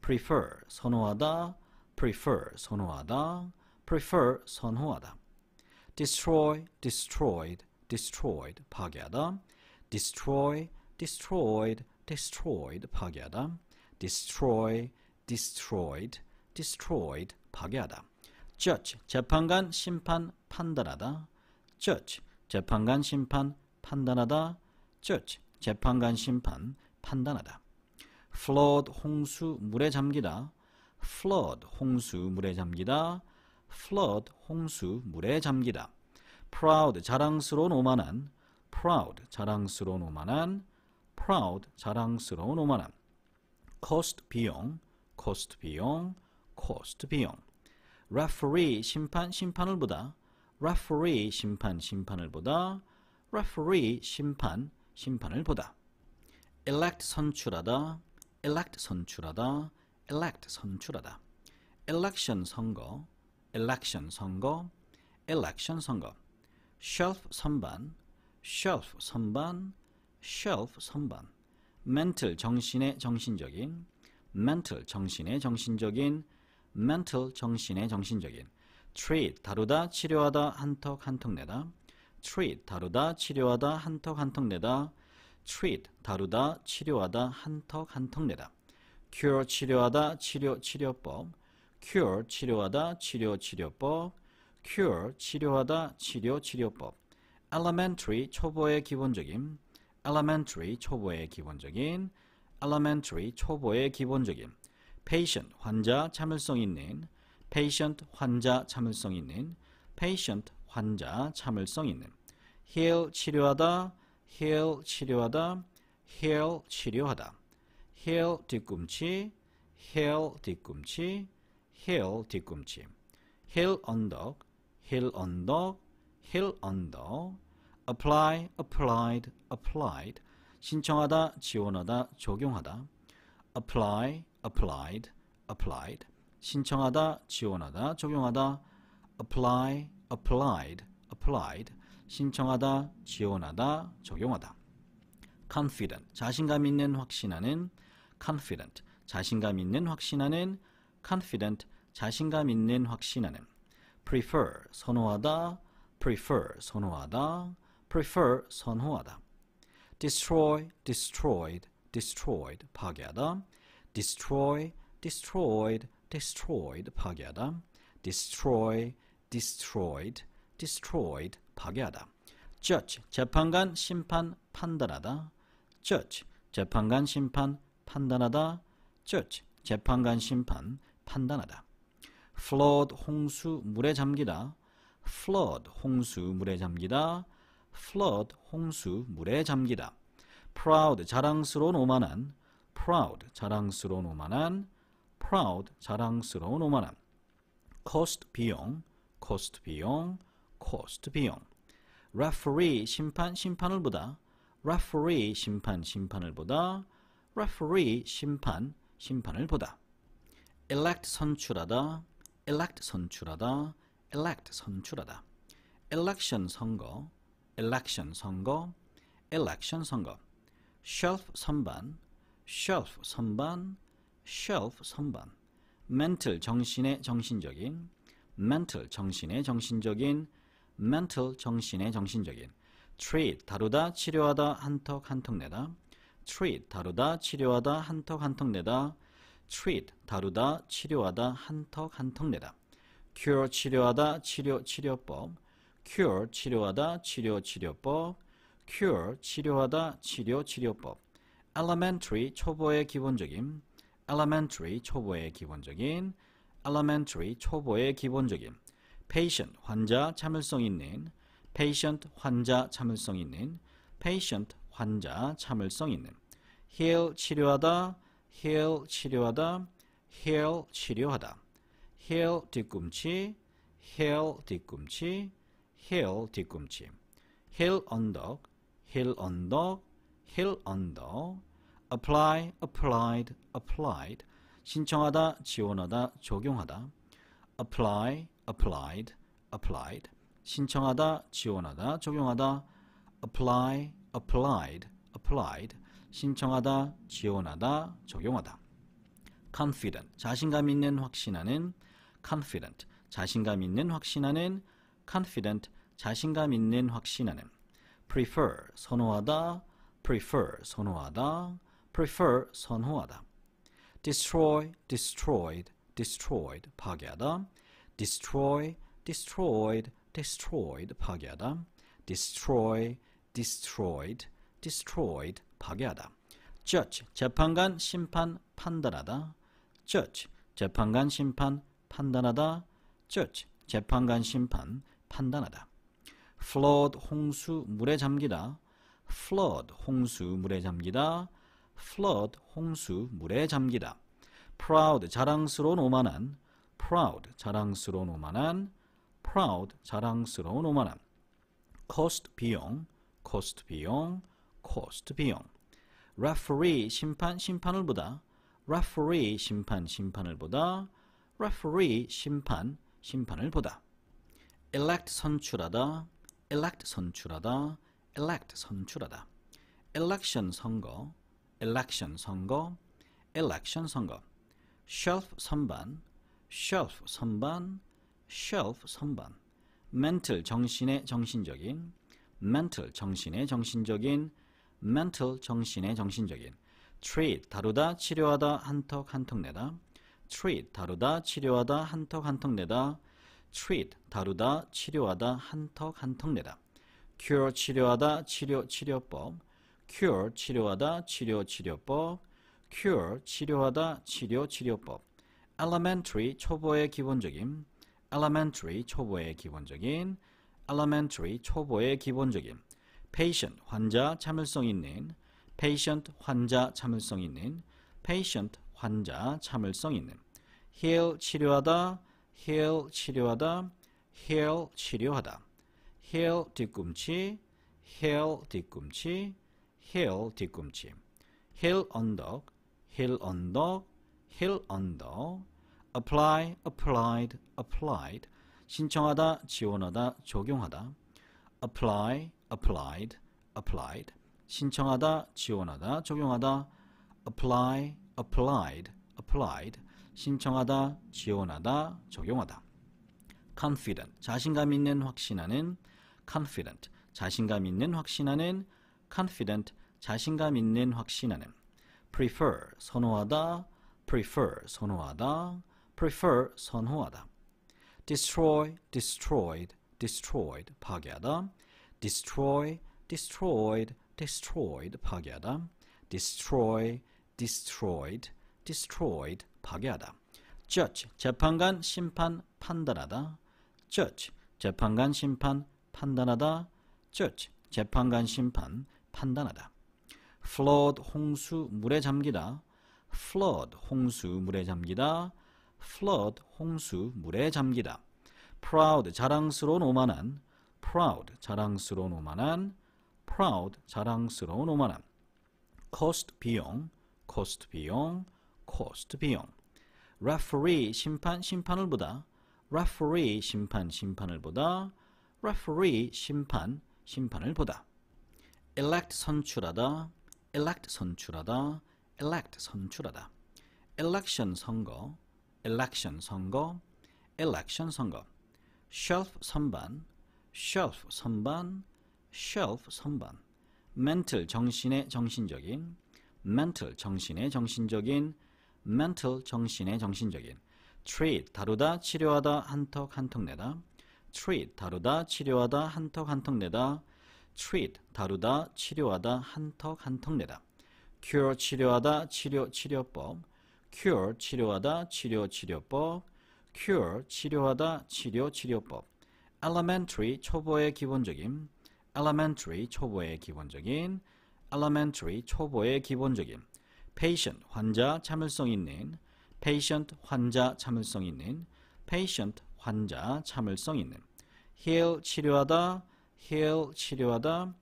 prefer 선호하다 prefer 선호하다 prefer 선호하다 destroy destroyed destroyed 파괴하다 destroy destroyed destroyed 파괴하다 destroy destroyed destroyed 파괴하다 judge 재판관 심판 판단하다 judge 재판관 심판 판단하다 judge 재판관 심판 판단하다 flood 홍수 물에 잠기다 flood 홍수 물에 잠기다 flood 홍수 물에 잠기다 proud 자랑스러운 오만한 proud 자랑스러운 오만한 proud 자랑스러운 오만함 cost 비용 cost 비용 cost 비용 referee 심판 심판을 보다 referee 심판 심판을 보다 referee 심판 심판을 보다 elect 선출하다 elect 선출하다 elect 선출하다 election 선거 election 선거 election 선거 shelf 선반 shelf 선반 shelf 선반 mental 정신의 정신적인 mental 정신의 정신적인 mental 정신의 정신적인 treat 다루다 치료하다 한턱 한턱 내다 treat 다루다 치료하다 한턱 한턱 내다 treat 다루다 치료하다 한턱 한턱 내다 cure 치료하다 치료 치료법 cure 치료하다 치료 치료법 cure 치료하다 치료 치료법 elementary 초보의 기본적인 elementary 초보의 기본적인 elementary 초보의 기본적인 patient 환자 참을성 있는 patient 환자 참을성 있는 patient 환자 참을성 있는 heal 치료하다 heal 치료하다 heal 치료하다 heal 뒤꿈치 heal 뒤꿈치 heal 뒤꿈치 heal 언덕 heal 언덕 heal 언덕 apply applied applied 신청하다 지원하다 적용하다 apply applied applied 신청하다 지원하다 적용하다 apply applied, applied, 신청하다, 지원하다, 적용하다. confident, 자신감 있는 확신하는 confident, 자신감 있는 확신하는 confident, 자신감 있는 확신하는 prefer, 선호하다, prefer, 선호하다, prefer, 선호하다. destroy, destroyed, destroyed, 파괴하다. destroy, destroyed, destroyed, 파괴하다. destroy, destroyed, destroyed 파괴하다. judge 재판관 심판 판단하다. judge 재판관 심판 판단하다. judge 재판관 심판 판단하다. flood 홍수 물에 잠기다. flood 홍수 물에 잠기다. flood 홍수 물에 잠기다. proud 자랑스러운 오만한 proud 자랑스러운 오만한 proud 자랑스러운 오만한 cost 비용 코스트 비용, 코스트 비용. referee 심판 심판을 보다. referee 심판 심판을 보다. referee 심판 심판을 보다. elect 선출하다. elect 선출하다. elect 선출하다. election 선거. election 선거. election 선거. shelf 선반. shelf 선반. shelf 선반. mental 정신의 정신적인 mental 정신의 정신적인 mental 정신의 정신적인 treat 다루다 치료하다 한턱 한턱 내다 treat 다루다 치료하다 한턱 한턱 내다 treat 다루다 치료하다 한턱 한턱 내다 cure 치료하다 치료 치료법 cure 치료하다 치료 치료법 cure 치료하다 치료 치료법 elementary 초보의 기본적인 elementary 초보의 기본적인 elementary 초보의 기본적인 patient 환자 참을성 있는 patient 환자 참을성 있는 patient 환자 참을성 있는 heal 치료하다 heal 치료하다 heal 치료하다 heal 뒤꿈치 heal 뒤꿈치 heal 뒤꿈치 heal undog heal undog heal undog apply applied applied 신청하다, 지원하다, 적용하다 apply, applied, applied 신청하다, 지원하다, 적용하다 apply, applied, applied 신청하다, 지원하다, 적용하다 confident, 자신감 있는, 확신하는 confident, 자신감 있는, 확신하는 confident, 자신감 있는, 확신하는 prefer, 선호하다, prefer, 선호하다, prefer, 선호하다 destroy, destroyed, destroyed 파괴하다 destroy, destroyed, destroyed 파괴하다 destroy, destroyed, destroyed 파괴하다 judge, 재판관, 심판, 판단하다 judge, 재판관, 심판, 판단하다 judge, 재판관, 심판, 판단하다 flood, 홍수, 물에 잠기다 flood, 홍수, 물에 잠기다 flood 홍수 물에 잠기다 proud 자랑스러운 오만한 proud 자랑스러운 오만한 proud 자랑스러운 오만함 cost 비용 cost 비용 cost 비용 referee 심판 심판을 보다 referee 심판 심판을 보다 referee 심판 심판을 보다 elect 선출하다 elect 선출하다 elect 선출하다 election 선거 election 선거, election 선거, shelf 선반, shelf 선반, shelf 선반, mental 정신의 정신적인, mental 정신의 정신적인, mental 정신의 정신적인, treat 다루다 치료하다 한턱 한턱 내다, treat 다루다 치료하다 한턱 한턱 내다, treat 다루다 치료하다 한턱 한턱 내다, cure 치료하다 치료 치료법 cure 치료하다 치료 치료법 cure 치료하다 치료 치료법 elementary 초보의 기본적인 elementary 초보의 기본적인 elementary 초보의 기본적인 patient 환자 참을성 있는 patient 환자 참을성 있는 patient 환자 참을성 있는 heal 치료하다 heal 치료하다 heal 치료하다 heal 뒤꿈치 heal 뒤꿈치 heel 뒤꿈치 heel 언덕 heel 언덕 heel 언덕 apply applied applied 신청하다 지원하다 적용하다 apply applied applied 신청하다 지원하다 적용하다 apply applied applied 신청하다 지원하다 적용하다 confident 자신감 있는 확신하는 confident 자신감 있는 확신하는 confident 자신감 있는 확신하는 prefer 선호하다 prefer 선호하다 prefer 선호하다 destroy destroyed destroyed 파괴하다 destroy destroyed destroyed 파괴하다 destroy destroyed destroyed 파괴하다 judge 재판관 심판 판단하다 judge 재판관 심판 판단하다 judge 재판관 심판 판단하다. flood 홍수 물에 잠기다. flood 홍수 물에 잠기다. flood 홍수 물에 잠기다. proud 자랑스러운 오만한 proud 자랑스러운 오만한 proud 자랑스러운 오만한 cost 비용 cost 비용 cost 비용 referee 심판 심판을 보다 referee 심판 심판을 보다 referee 심판 심판을 보다 elect 선출하다, elect 선출하다, elect 선출하다. election 선거, election 선거, election 선거. shelf 선반, shelf 선반, shelf 선반. mental 정신의 정신적인, mental 정신의 정신적인, mental 정신의 정신적인. treat 다루다 치료하다 한턱 한턱 내다. treat 다루다 치료하다 한턱 한턱 내다. treat 다루다, 치료하다, 한턱 한턱 내다. cure 치료하다, 치료 치료법. cure 치료하다, 치료 치료법. cure 치료하다, 치료 치료법. elementary 초보의 기본적인 elementary 초보의 기본적인 elementary 초보의 기본적인 patient 환자 참을성 있는 patient 환자 참을성 있는 patient 환자 참을성 있는 heal 치료하다 heal 치료하다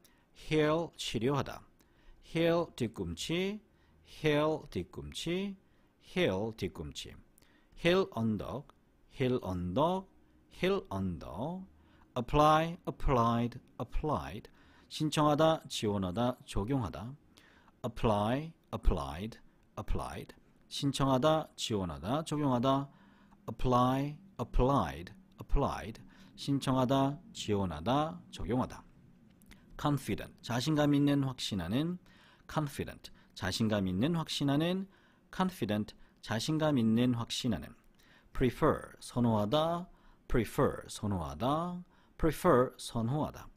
heal 치료하다 heal 뒤꿈치 heal 뒤꿈치 heal 뒤꿈치 heal 언덕 heal 언덕 heal 언덕 apply applied applied 신청하다 지원하다 적용하다 apply applied applied 신청하다 지원하다 적용하다 apply applied applied 신청하다, 지원하다, 적용하다. confident 자신감 있는 확신하는 confident 자신감 있는 확신하는 confident 자신감 있는 확신하는 prefer 선호하다 prefer 선호하다 prefer 선호하다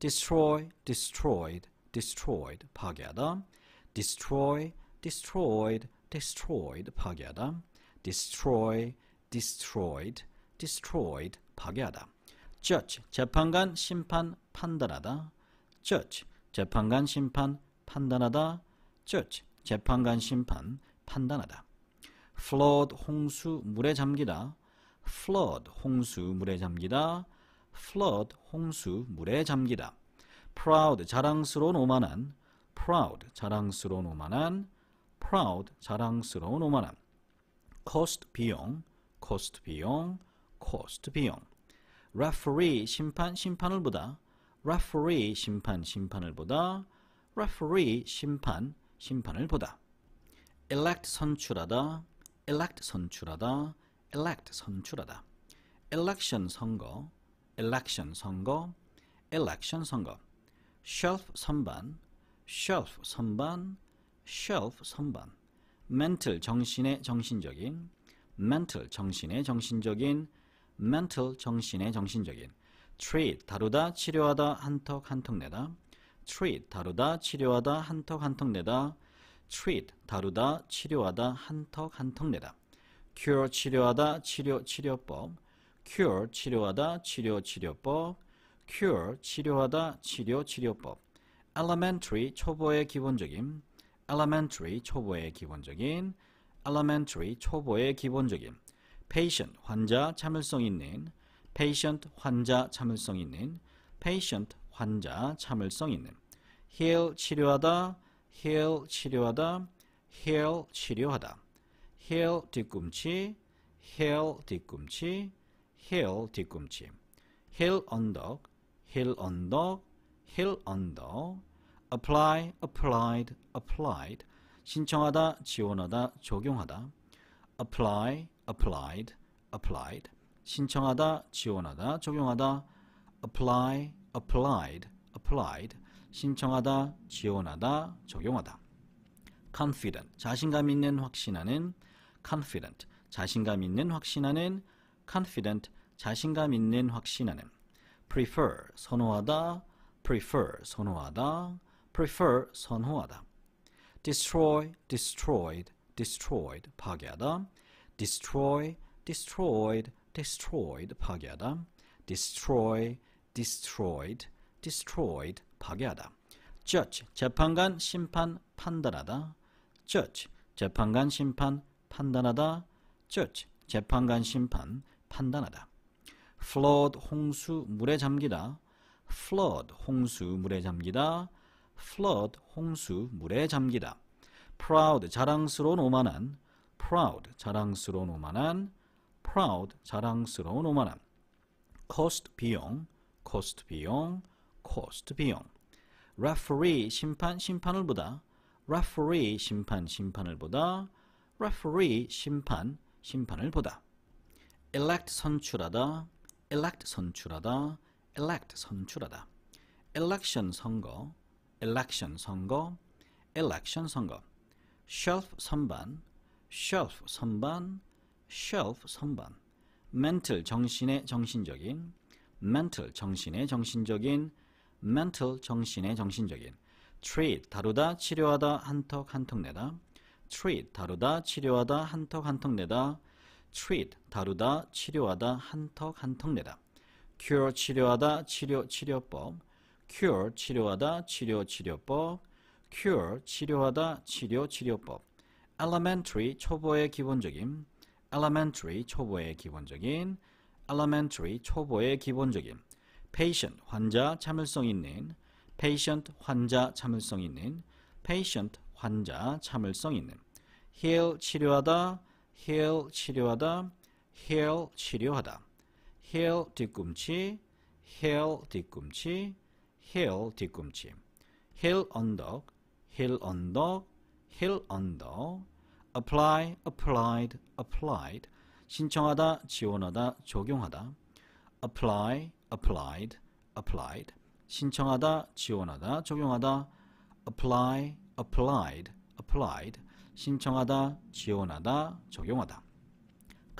destroy destroyed destroyed 파괴하다 destroy destroyed destroyed 파괴하다 destroy destroyed destroyed 파괴하다. judge 재판관 심판 판단하다. judge 재판관 심판 판단하다. judge 재판관 심판 판단하다. flood 홍수 물에 잠기다. flood 홍수 물에 잠기다. flood 홍수 물에 잠기다. proud 자랑스러운 오만한 proud 자랑스러운 오만한 proud 자랑스러운 오만함 cost 비용 cost 비용 cost 비용 referee 심판 심판을 보다 referee 심판 심판을 보다 referee 심판 심판을 보다 elect 선출하다 elect 선출하다 elect 선출하다 election 선거 election 선거 election 선거 shelf 선반 shelf 선반 shelf 선반 mental 정신의 정신적인 mental 정신의 정신적인 mental 정신의 정신적인 treat 다루다 치료하다 한턱 한턱 내다 treat 다루다 치료하다 한턱 한턱 내다 treat 다루다 치료하다 한턱 한턱 내다 cure 치료하다 치료 치료법 cure 치료하다 치료 치료법 cure 치료하다 치료 치료법 elementary 초보의 기본적인 elementary 초보의 기본적인 elementary 초보의 기본적인 patient 환자 참을성 있는 patient 환자 참을성 있는 patient 환자 참을성 있는 heal 치료하다 heal 치료하다 heal 치료하다 heal 뒤꿈치 heal 뒤꿈치 heal 뒤꿈치 heal 언덕 heal 언덕 heal 언덕 apply applied applied 신청하다 지원하다 적용하다 apply applied, applied. 신청하다, 지원하다, 적용하다. apply, applied, applied. 신청하다, 지원하다, 적용하다. confident, 자신감 있는 확신하는 confident, 자신감 있는 확신하는 confident, 자신감 있는 확신하는 prefer, 선호하다, prefer, 선호하다, prefer, 선호하다 destroy, destroyed, destroyed, 파괴하다 destroy, destroyed, destroyed 파괴하다. destroy, destroyed, destroyed 파괴하다. judge 재판관 심판 판단하다. judge 재판관 심판 판단하다. judge 재판관 심판 판단하다. flood 홍수 물에 잠기다. flood 홍수 물에 잠기다. flood 홍수 물에 잠기다. proud 자랑스러운 오만한 proud 자랑스러운 오만한 proud 자랑스러운 오만함 cost 비용 cost 비용 cost 비용 referee 심판 심판을 보다 referee 심판 심판을 보다 referee 심판 심판을 보다 elect 선출하다 elect 선출하다 elect 선출하다 election 선거 election 선거 election 선거 shelf 선반 shelf 선반, shelf 선반. mental 정신의 정신적인, mental 정신의 정신적인, mental 정신의 정신적인. treat 다루다 치료하다 한턱 한턱 내다. treat 다루다 치료하다 한턱 한턱 내다. treat 다루다 치료하다 한턱 한턱 내다. cure 치료하다 치료 치료법. cure 치료하다 치료 치료법. cure 치료하다 치료 치료법. elementary 초보의 기본적인 elementary 초보의 기본적인 elementary 초보의 기본적인 patient 환자 참을성 있는 patient 환자 참을성 있는 patient 환자 참을성 있는 heal 치료하다 heal 치료하다 heal 치료하다 heal 뒤꿈치 heal 뒤꿈치 heal 뒤꿈치 heal 언덕 heal 언덕 hill under, apply, applied, applied, 신청하다, 지원하다, 적용하다, apply, applied, applied, 신청하다, 지원하다, 적용하다, apply, applied, applied, 신청하다, 지원하다, 적용하다.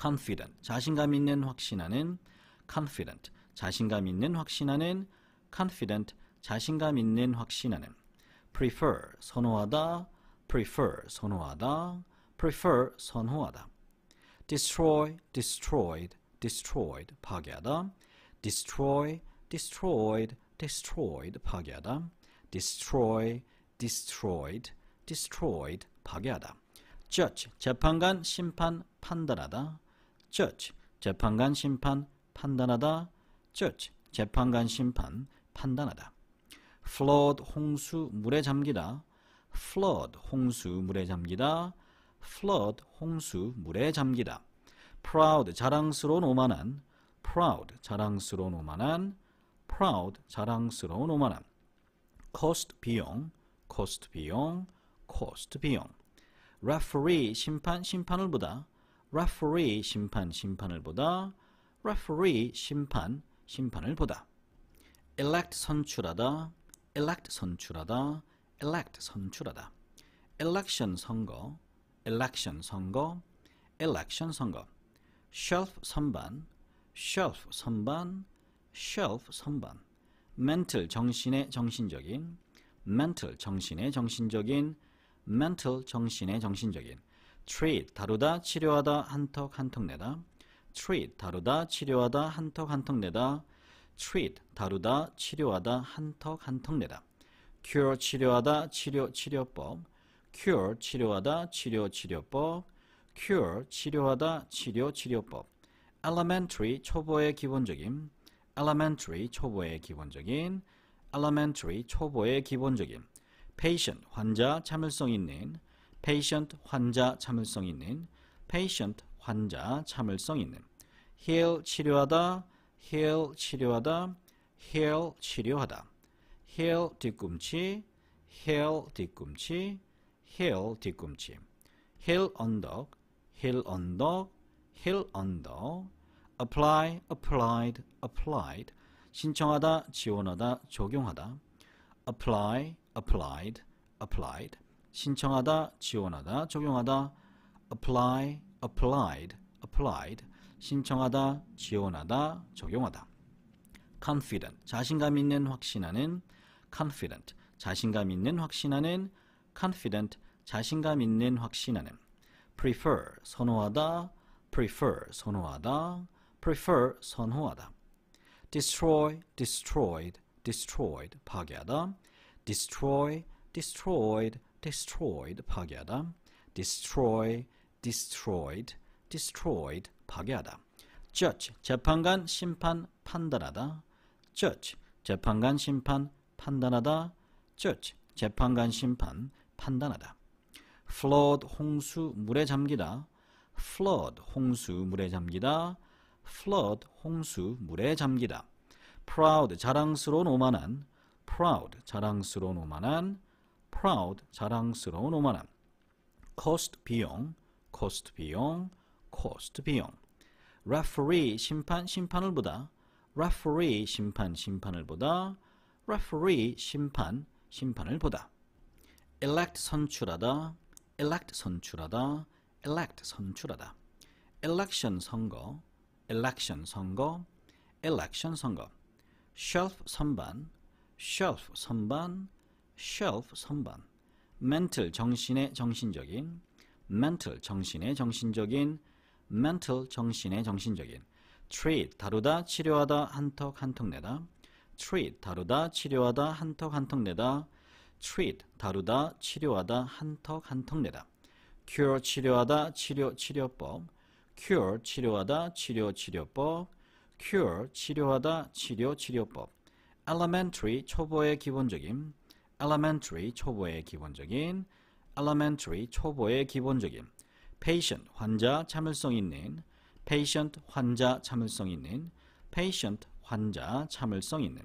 confident, 자신감 있는 확신하는 confident, 자신감 있는 확신하는 confident, 자신감 있는 확신하는 prefer, 선호하다, prefer 선호하다 prefer 선호하다 destroy destroyed destroyed 파괴하다 destroy destroyed destroyed 파괴하다 destroy destroyed destroyed 파괴하다 judge 재판관 심판 판단하다 judge 재판관 심판 판단하다 judge 재판관 심판 판단하다 flood 홍수 물에 잠기다 flood 홍수 물에 잠기다 flood 홍수 물에 잠기다 proud 자랑스러운 오만한 proud 자랑스러운 오만한 proud 자랑스러운 오만함 cost 비용 cost 비용 cost 비용 referee 심판 심판을 보다 referee 심판 심판을 보다 referee 심판 심판을 보다 elect 선출하다 elect 선출하다 elect 선출하다. election 선거, election 선거, election 선거. shelf 선반, shelf 선반, shelf 선반. mental 정신의 정신적인, mental 정신의 정신적인, mental 정신의 정신적인. treat 다루다 치료하다 한턱 한턱 내다. treat 다루다 치료하다 한턱 한턱 내다. treat 다루다 치료하다 한턱 한턱 내다. cure 치료하다 치료 치료법 cure 치료하다 치료 치료법 cure 치료하다 치료 치료법 elementary 초보의 기본적인 elementary 초보의 기본적인 elementary 초보의 기본적인 patient 환자 참을성 있는 patient 환자 참을성 있는 patient 환자 참을성 있는 heal 치료하다 heal 치료하다 heal 치료하다 heel 뒤꿈치, heel 뒤꿈치, heel 뒤꿈치, heel 언덕, heel 언덕, heel 언덕, apply, applied, applied, 신청하다, 지원하다, 적용하다, apply, applied, applied, 신청하다, 지원하다, 적용하다, apply, applied, applied, 신청하다, 지원하다, 적용하다. confident, 자신감 있는, 확신하는, confident 자신감 있는 확신하는 confident 자신감 있는 확신하는 prefer 선호하다 prefer 선호하다 prefer 선호하다 destroy destroyed destroyed 파괴하다 destroy destroyed destroyed 파괴하다 destroy destroyed destroyed 파괴하다 judge 재판관 심판 판단하다 judge 재판관 심판 판단하다. judge 재판관 심판 판단하다. flood 홍수 물에 잠기다. flood 홍수 물에 잠기다. flood 홍수 물에 잠기다. proud 자랑스러운 오만한 proud 자랑스러운 오만한 proud 자랑스러운 오만한 cost 비용 cost 비용 cost 비용 referee 심판 심판을 보다 referee 심판 심판을 보다 referee 심판 심판을 보다 elect 선출하다 elect 선출하다 elect 선출하다 election 선거 election 선거 election 선거 shelf 선반 shelf 선반 shelf 선반 mental 정신의 정신적인 mental 정신의 정신적인 mental 정신의 정신적인 treat 다루다 치료하다 한턱 한턱 내다 treat 다루다 치료하다 한턱 한턱 내다 treat 다루다 치료하다 한턱 한턱 내다 cure 치료하다 치료 치료법 cure 치료하다 치료 치료법 cure 치료하다 치료 치료법 elementary 초보의 기본적인 elementary 초보의 기본적인 elementary 초보의 기본적인 patient 환자 참을성 있는 patient 환자 참을성 있는 patient 환자 참을성 있는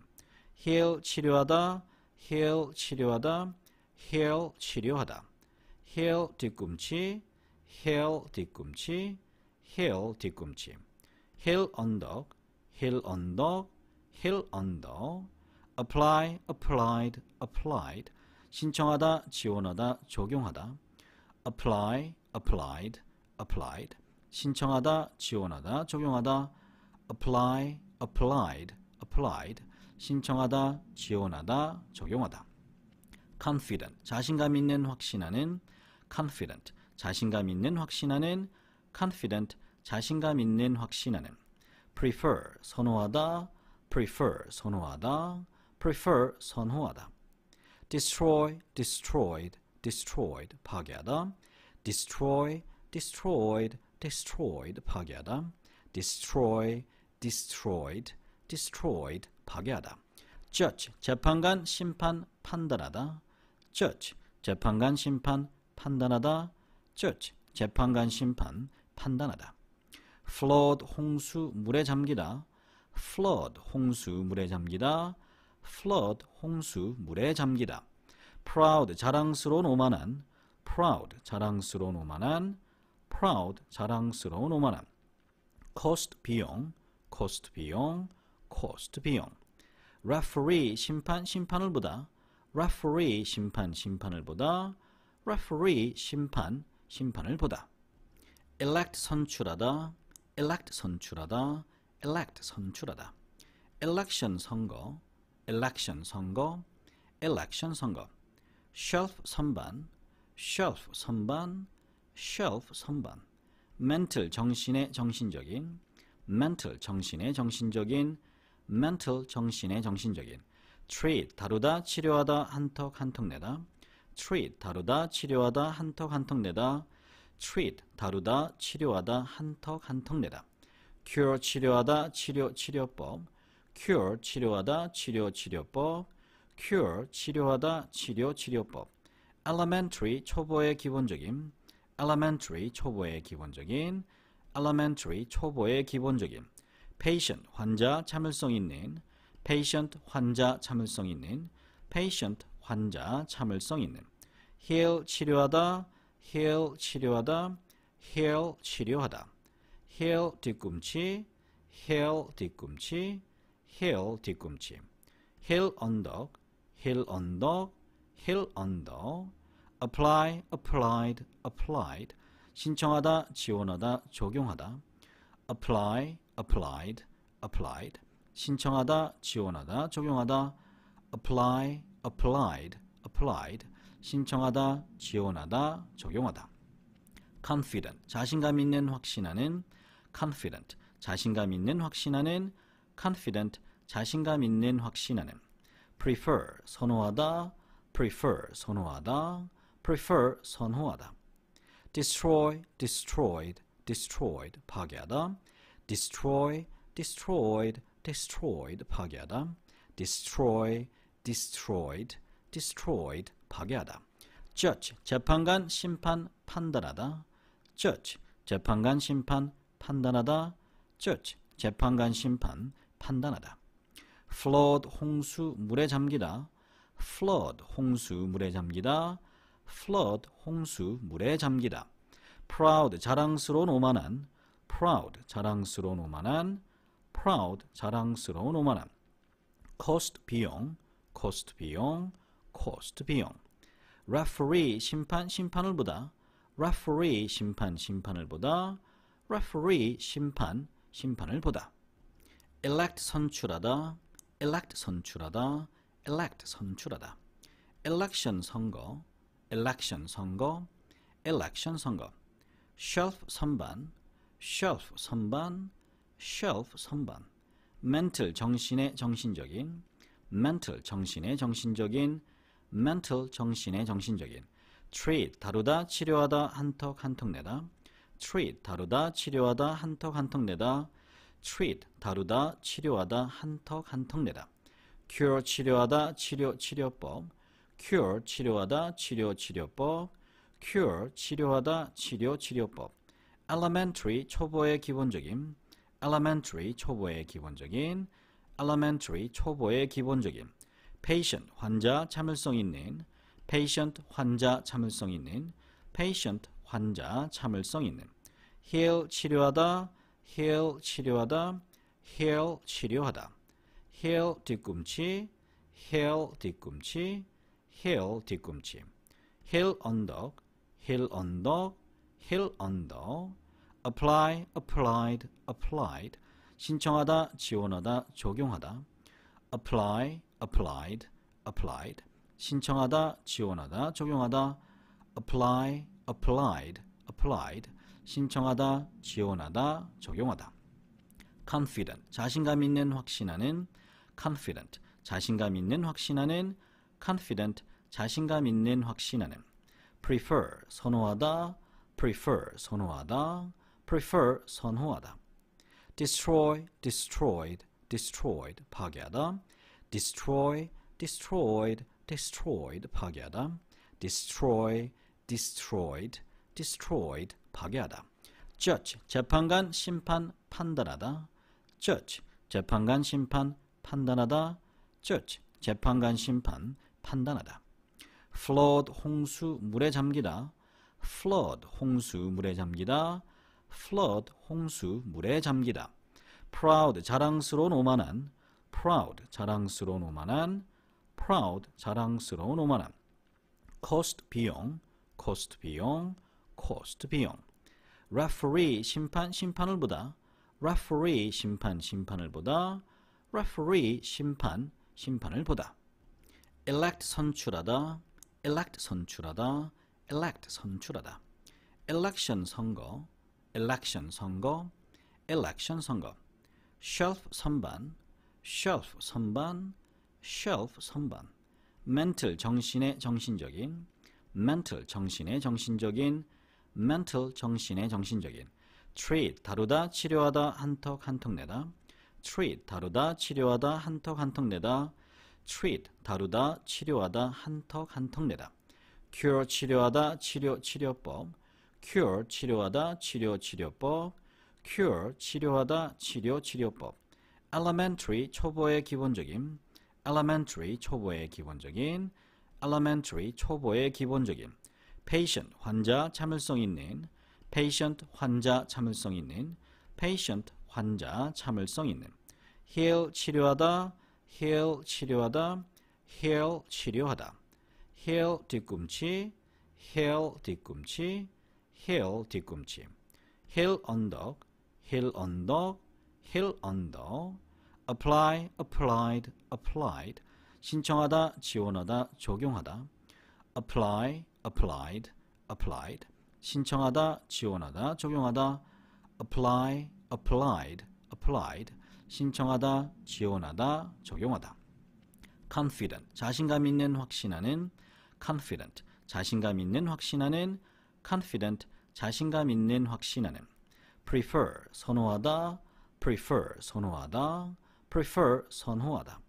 heal 치료하다 heal 치료하다 heal 치료하다 heal 뒤꿈치 heal 뒤꿈치 heal 뒤꿈치 heal 언덕 heal 언덕 heal 언덕 apply applied applied 신청하다 지원하다 적용하다 apply applied applied 신청하다 지원하다 적용하다 apply applied, applied, 신청하다, 지원하다, 적용하다. confident, 자신감 있는 확신하는 confident, 자신감 있는 확신하는 confident, 자신감 있는 확신하는 prefer, 선호하다, prefer, 선호하다, prefer, 선호하다. destroy, destroyed, destroyed, 파괴하다. destroy, destroyed, destroyed, 파괴하다. destroy, destroyed, destroyed 파괴하다. judge 재판관 심판 판단하다. judge 재판관 심판 판단하다. judge 재판관 심판 판단하다. flood 홍수 물에 잠기다. flood 홍수 물에 잠기다. flood 홍수 물에 잠기다. proud 자랑스러운 오만한 proud 자랑스러운 오만한 proud 자랑스러운 오만한 cost 비용 코스트 비용, 코스트 비용. referee 심판 심판을 보다. referee 심판 심판을 보다. referee 심판 심판을 보다. elect 선출하다. elect 선출하다. elect 선출하다. election 선거. election 선거. election 선거. shelf 선반. shelf 선반. shelf 선반. mental 정신의 정신적인 mental 정신의 정신적인 mental 정신의 정신적인 treat 다루다 치료하다 한턱 한턱 내다 treat 다루다 치료하다 한턱 한턱 내다 treat 다루다 치료하다 한턱 한턱 내다 cure 치료하다 치료 치료법 cure 치료하다 치료 치료법 cure 치료하다 치료 치료법 elementary 초보의 기본적인 elementary 초보의 기본적인 elementary 초보의 기본적인 patient 환자 참을성 있는 patient 환자 참을성 있는 patient 환자 참을성 있는 heal 치료하다 heal 치료하다 heal 치료하다 heal 뒤꿈치 heal 뒤꿈치 heal 뒤꿈치 heal 언덕 heal 언덕 heal 언덕 apply applied applied 신청하다, 지원하다, 적용하다 apply, applied, applied 신청하다, 지원하다, 적용하다 apply, applied, applied 신청하다, 지원하다, 적용하다 confident, 자신감 있는 확신하는 confident, 자신감 있는 확신하는 confident, 자신감 있는 확신하는 prefer, 선호하다, prefer, 선호하다, prefer, 선호하다 destroy, destroyed, destroyed 파괴하다 destroy, destroyed, destroyed 파괴하다 destroy, destroyed, destroyed 파괴하다 judge, 재판관, 심판, 판단하다 judge, 재판관, 심판, 판단하다 judge, 재판관, 심판, 판단하다 flood, 홍수, 물에 잠기다 flood, 홍수, 물에 잠기다 flood 홍수 물에 잠기다 proud 자랑스러운 오만한 proud 자랑스러운 오만한 proud 자랑스러운 오만함 cost 비용 cost 비용 cost 비용 referee 심판 심판을 보다 referee 심판 심판을 보다 referee 심판 심판을 보다 elect 선출하다 elect 선출하다 elect 선출하다 election 선거 election 선거, election 선거, shelf 선반, shelf 선반, shelf 선반, mental 정신의 정신적인, mental 정신의 정신적인, mental 정신의 정신적인, treat 다루다 치료하다 한턱 한턱 내다, treat 다루다 치료하다 한턱 한턱 내다, treat 다루다 치료하다 한턱 한턱 내다, cure 치료하다 치료 치료법 cure 치료하다 치료 치료법 cure 치료하다 치료 치료법 elementary 초보의 기본적인 elementary 초보의 기본적인 elementary 초보의 기본적인 patient 환자 참을성 있는 patient 환자 참을성 있는 patient 환자 참을성 있는 heal 치료하다 heal 치료하다 heal 치료하다 heal 뒤꿈치 heal 뒤꿈치 힐 뒤꿈치, 힐 언덕, 힐 언덕, 힐 언덕, apply, applied, applied, 신청하다, 지원하다, 적용하다, apply, applied, applied, 신청하다, 지원하다, 적용하다, apply, applied, applied, 신청하다, 지원하다, 적용하다. confident, 자신감 있는 확신하는 confident, 자신감 있는 확신하는 confident, 자신감 있는 확신하는 prefer 선호하다 prefer 선호하다 prefer 선호하다 destroy destroyed destroyed 파괴하다 destroy destroyed destroyed 파괴하다 destroy destroyed destroyed 파괴하다 judge 재판관 심판 판단하다 judge 재판관 심판 판단하다 judge 재판관 심판 판단하다 flood 홍수 물에 잠기다 flood 홍수 물에 잠기다 flood 홍수 물에 잠기다 proud 자랑스러운 오만한 proud 자랑스러운 오만한 proud 자랑스러운 오만함 cost 비용 cost 비용 cost 비용 referee 심판 심판을 보다 referee 심판 심판을 보다 referee 심판 심판을 보다 elect 선출하다 elect 선출하다, elect 선출하다. election 선거, election 선거, election 선거. shelf 선반, shelf 선반, shelf 선반. mental 정신의 정신적인, mental 정신의 정신적인, mental 정신의 정신적인. treat 다루다, 치료하다, 한턱 한턱 내다. treat 다루다, 치료하다, 한턱 한턱 내다. treat 다루다 치료하다 한턱 한턱 내다 cure 치료하다 치료 치료법 cure 치료하다 치료 치료법 cure 치료하다 치료 치료법 elementary 초보의 기본적인 elementary 초보의 기본적인 elementary 초보의 기본적인 patient 환자 참을성 있는 patient 환자 참을성 있는 patient 환자 참을성 있는 heal 치료하다 heal 치료하다 heal 치료하다 heal 뒤꿈치 heal 뒤꿈치 heal 뒤꿈치 heal 언덕 heal 언덕 heal 언덕 apply applied applied 신청하다 지원하다 적용하다 apply applied applied 신청하다 지원하다 적용하다 apply applied applied 신청하다, 지원하다, 적용하다. confident 자신감 있는 확신하는 confident 자신감 있는 확신하는 confident 자신감 있는 확신하는 prefer 선호하다 prefer 선호하다 prefer 선호하다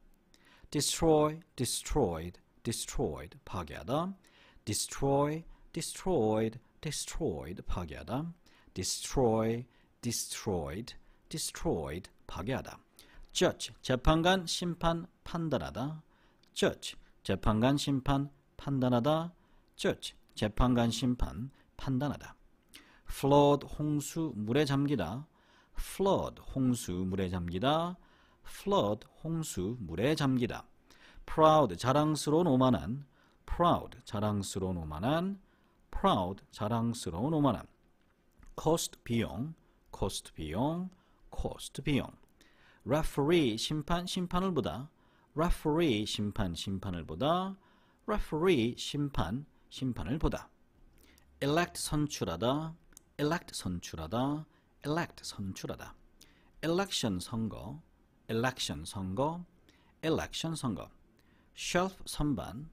destroy destroyed destroyed 파괴하다 destroy destroyed destroyed 파괴하다 destroy destroyed destroyed 파괴하다. judge 재판관 심판 판단하다. judge 재판관 심판 판단하다. judge 재판관 심판 판단하다. flood 홍수 물에 잠기다. flood 홍수 물에 잠기다. flood 홍수 물에 잠기다. proud 자랑스러운 오만한 proud 자랑스러운 오만한 proud 자랑스러운 오만함 cost 비용 cost 비용 cost 비용 referee 심판 심판을 보다 referee 심판 심판을 보다 referee 심판 심판을 보다 elect 선출하다 elect 선출하다 elect 선출하다 election 선거 election 선거 election 선거 shelf 선반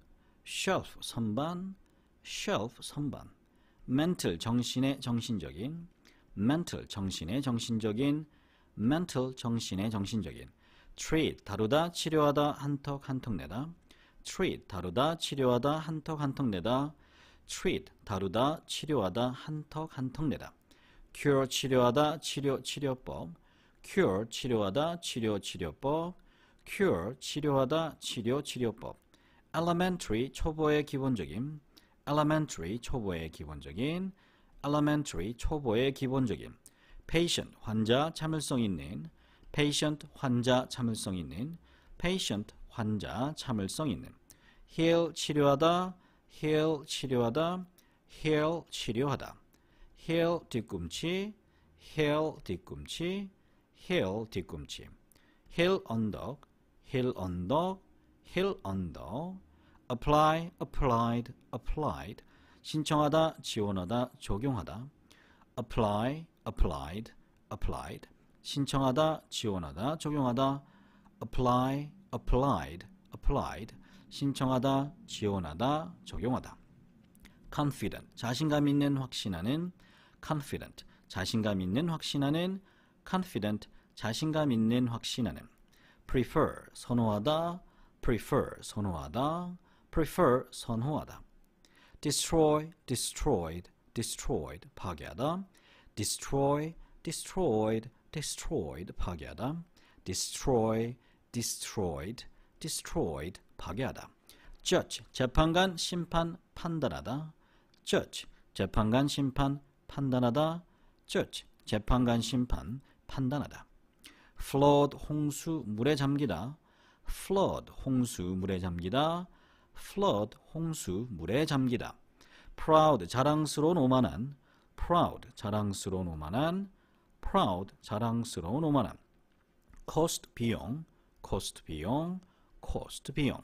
shelf 선반 shelf 선반 mental 정신의 정신적인 mental 정신의 정신적인 mental 정신의 정신적인 treat 다루다 치료하다 한턱 한턱 내다 treat 다루다 치료하다 한턱 한턱 내다 treat 다루다 치료하다 한턱 한턱 내다 cure 치료하다 치료 치료법 cure 치료하다 치료 치료법 cure 치료하다 치료 치료법 elementary 초보의 기본적인 elementary 초보의 기본적인 elementary 초보의 기본적인 patient 환자 참을성 있는 patient 환자 참을성 있는 patient 환자 참을성 있는 heal 치료하다 heal 치료하다 heal 치료하다 heal 뒤꿈치 heal 뒤꿈치 heal 뒤꿈치 heal 언덕 heal 언덕 heal 언덕 apply applied applied 신청하다 지원하다 적용하다 apply applied, applied. 신청하다, 지원하다, 적용하다. apply, applied, applied. 신청하다, 지원하다, 적용하다. confident, 자신감 있는 확신하는 confident, 자신감 있는 확신하는 confident, 자신감 있는 확신하는 prefer, 선호하다, prefer, 선호하다, prefer, 선호하다 destroy, destroyed, destroyed, 파괴하다 destroy, destroyed, destroyed 파괴하다. destroy, destroyed, destroyed 파괴하다. judge 재판관 심판 판단하다. judge 재판관 심판 판단하다. judge 재판관 심판 판단하다. flood 홍수 물에 잠기다. flood 홍수 물에 잠기다. flood 홍수 물에 잠기다. proud 자랑스러운 오만한 proud 자랑스러운 오만한 proud 자랑스러운 오만한 cost 비용 cost 비용 cost 비용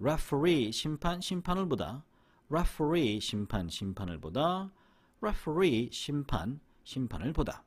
referee 심판 심판을 보다 referee 심판 심판을 보다 referee 심판 심판을 보다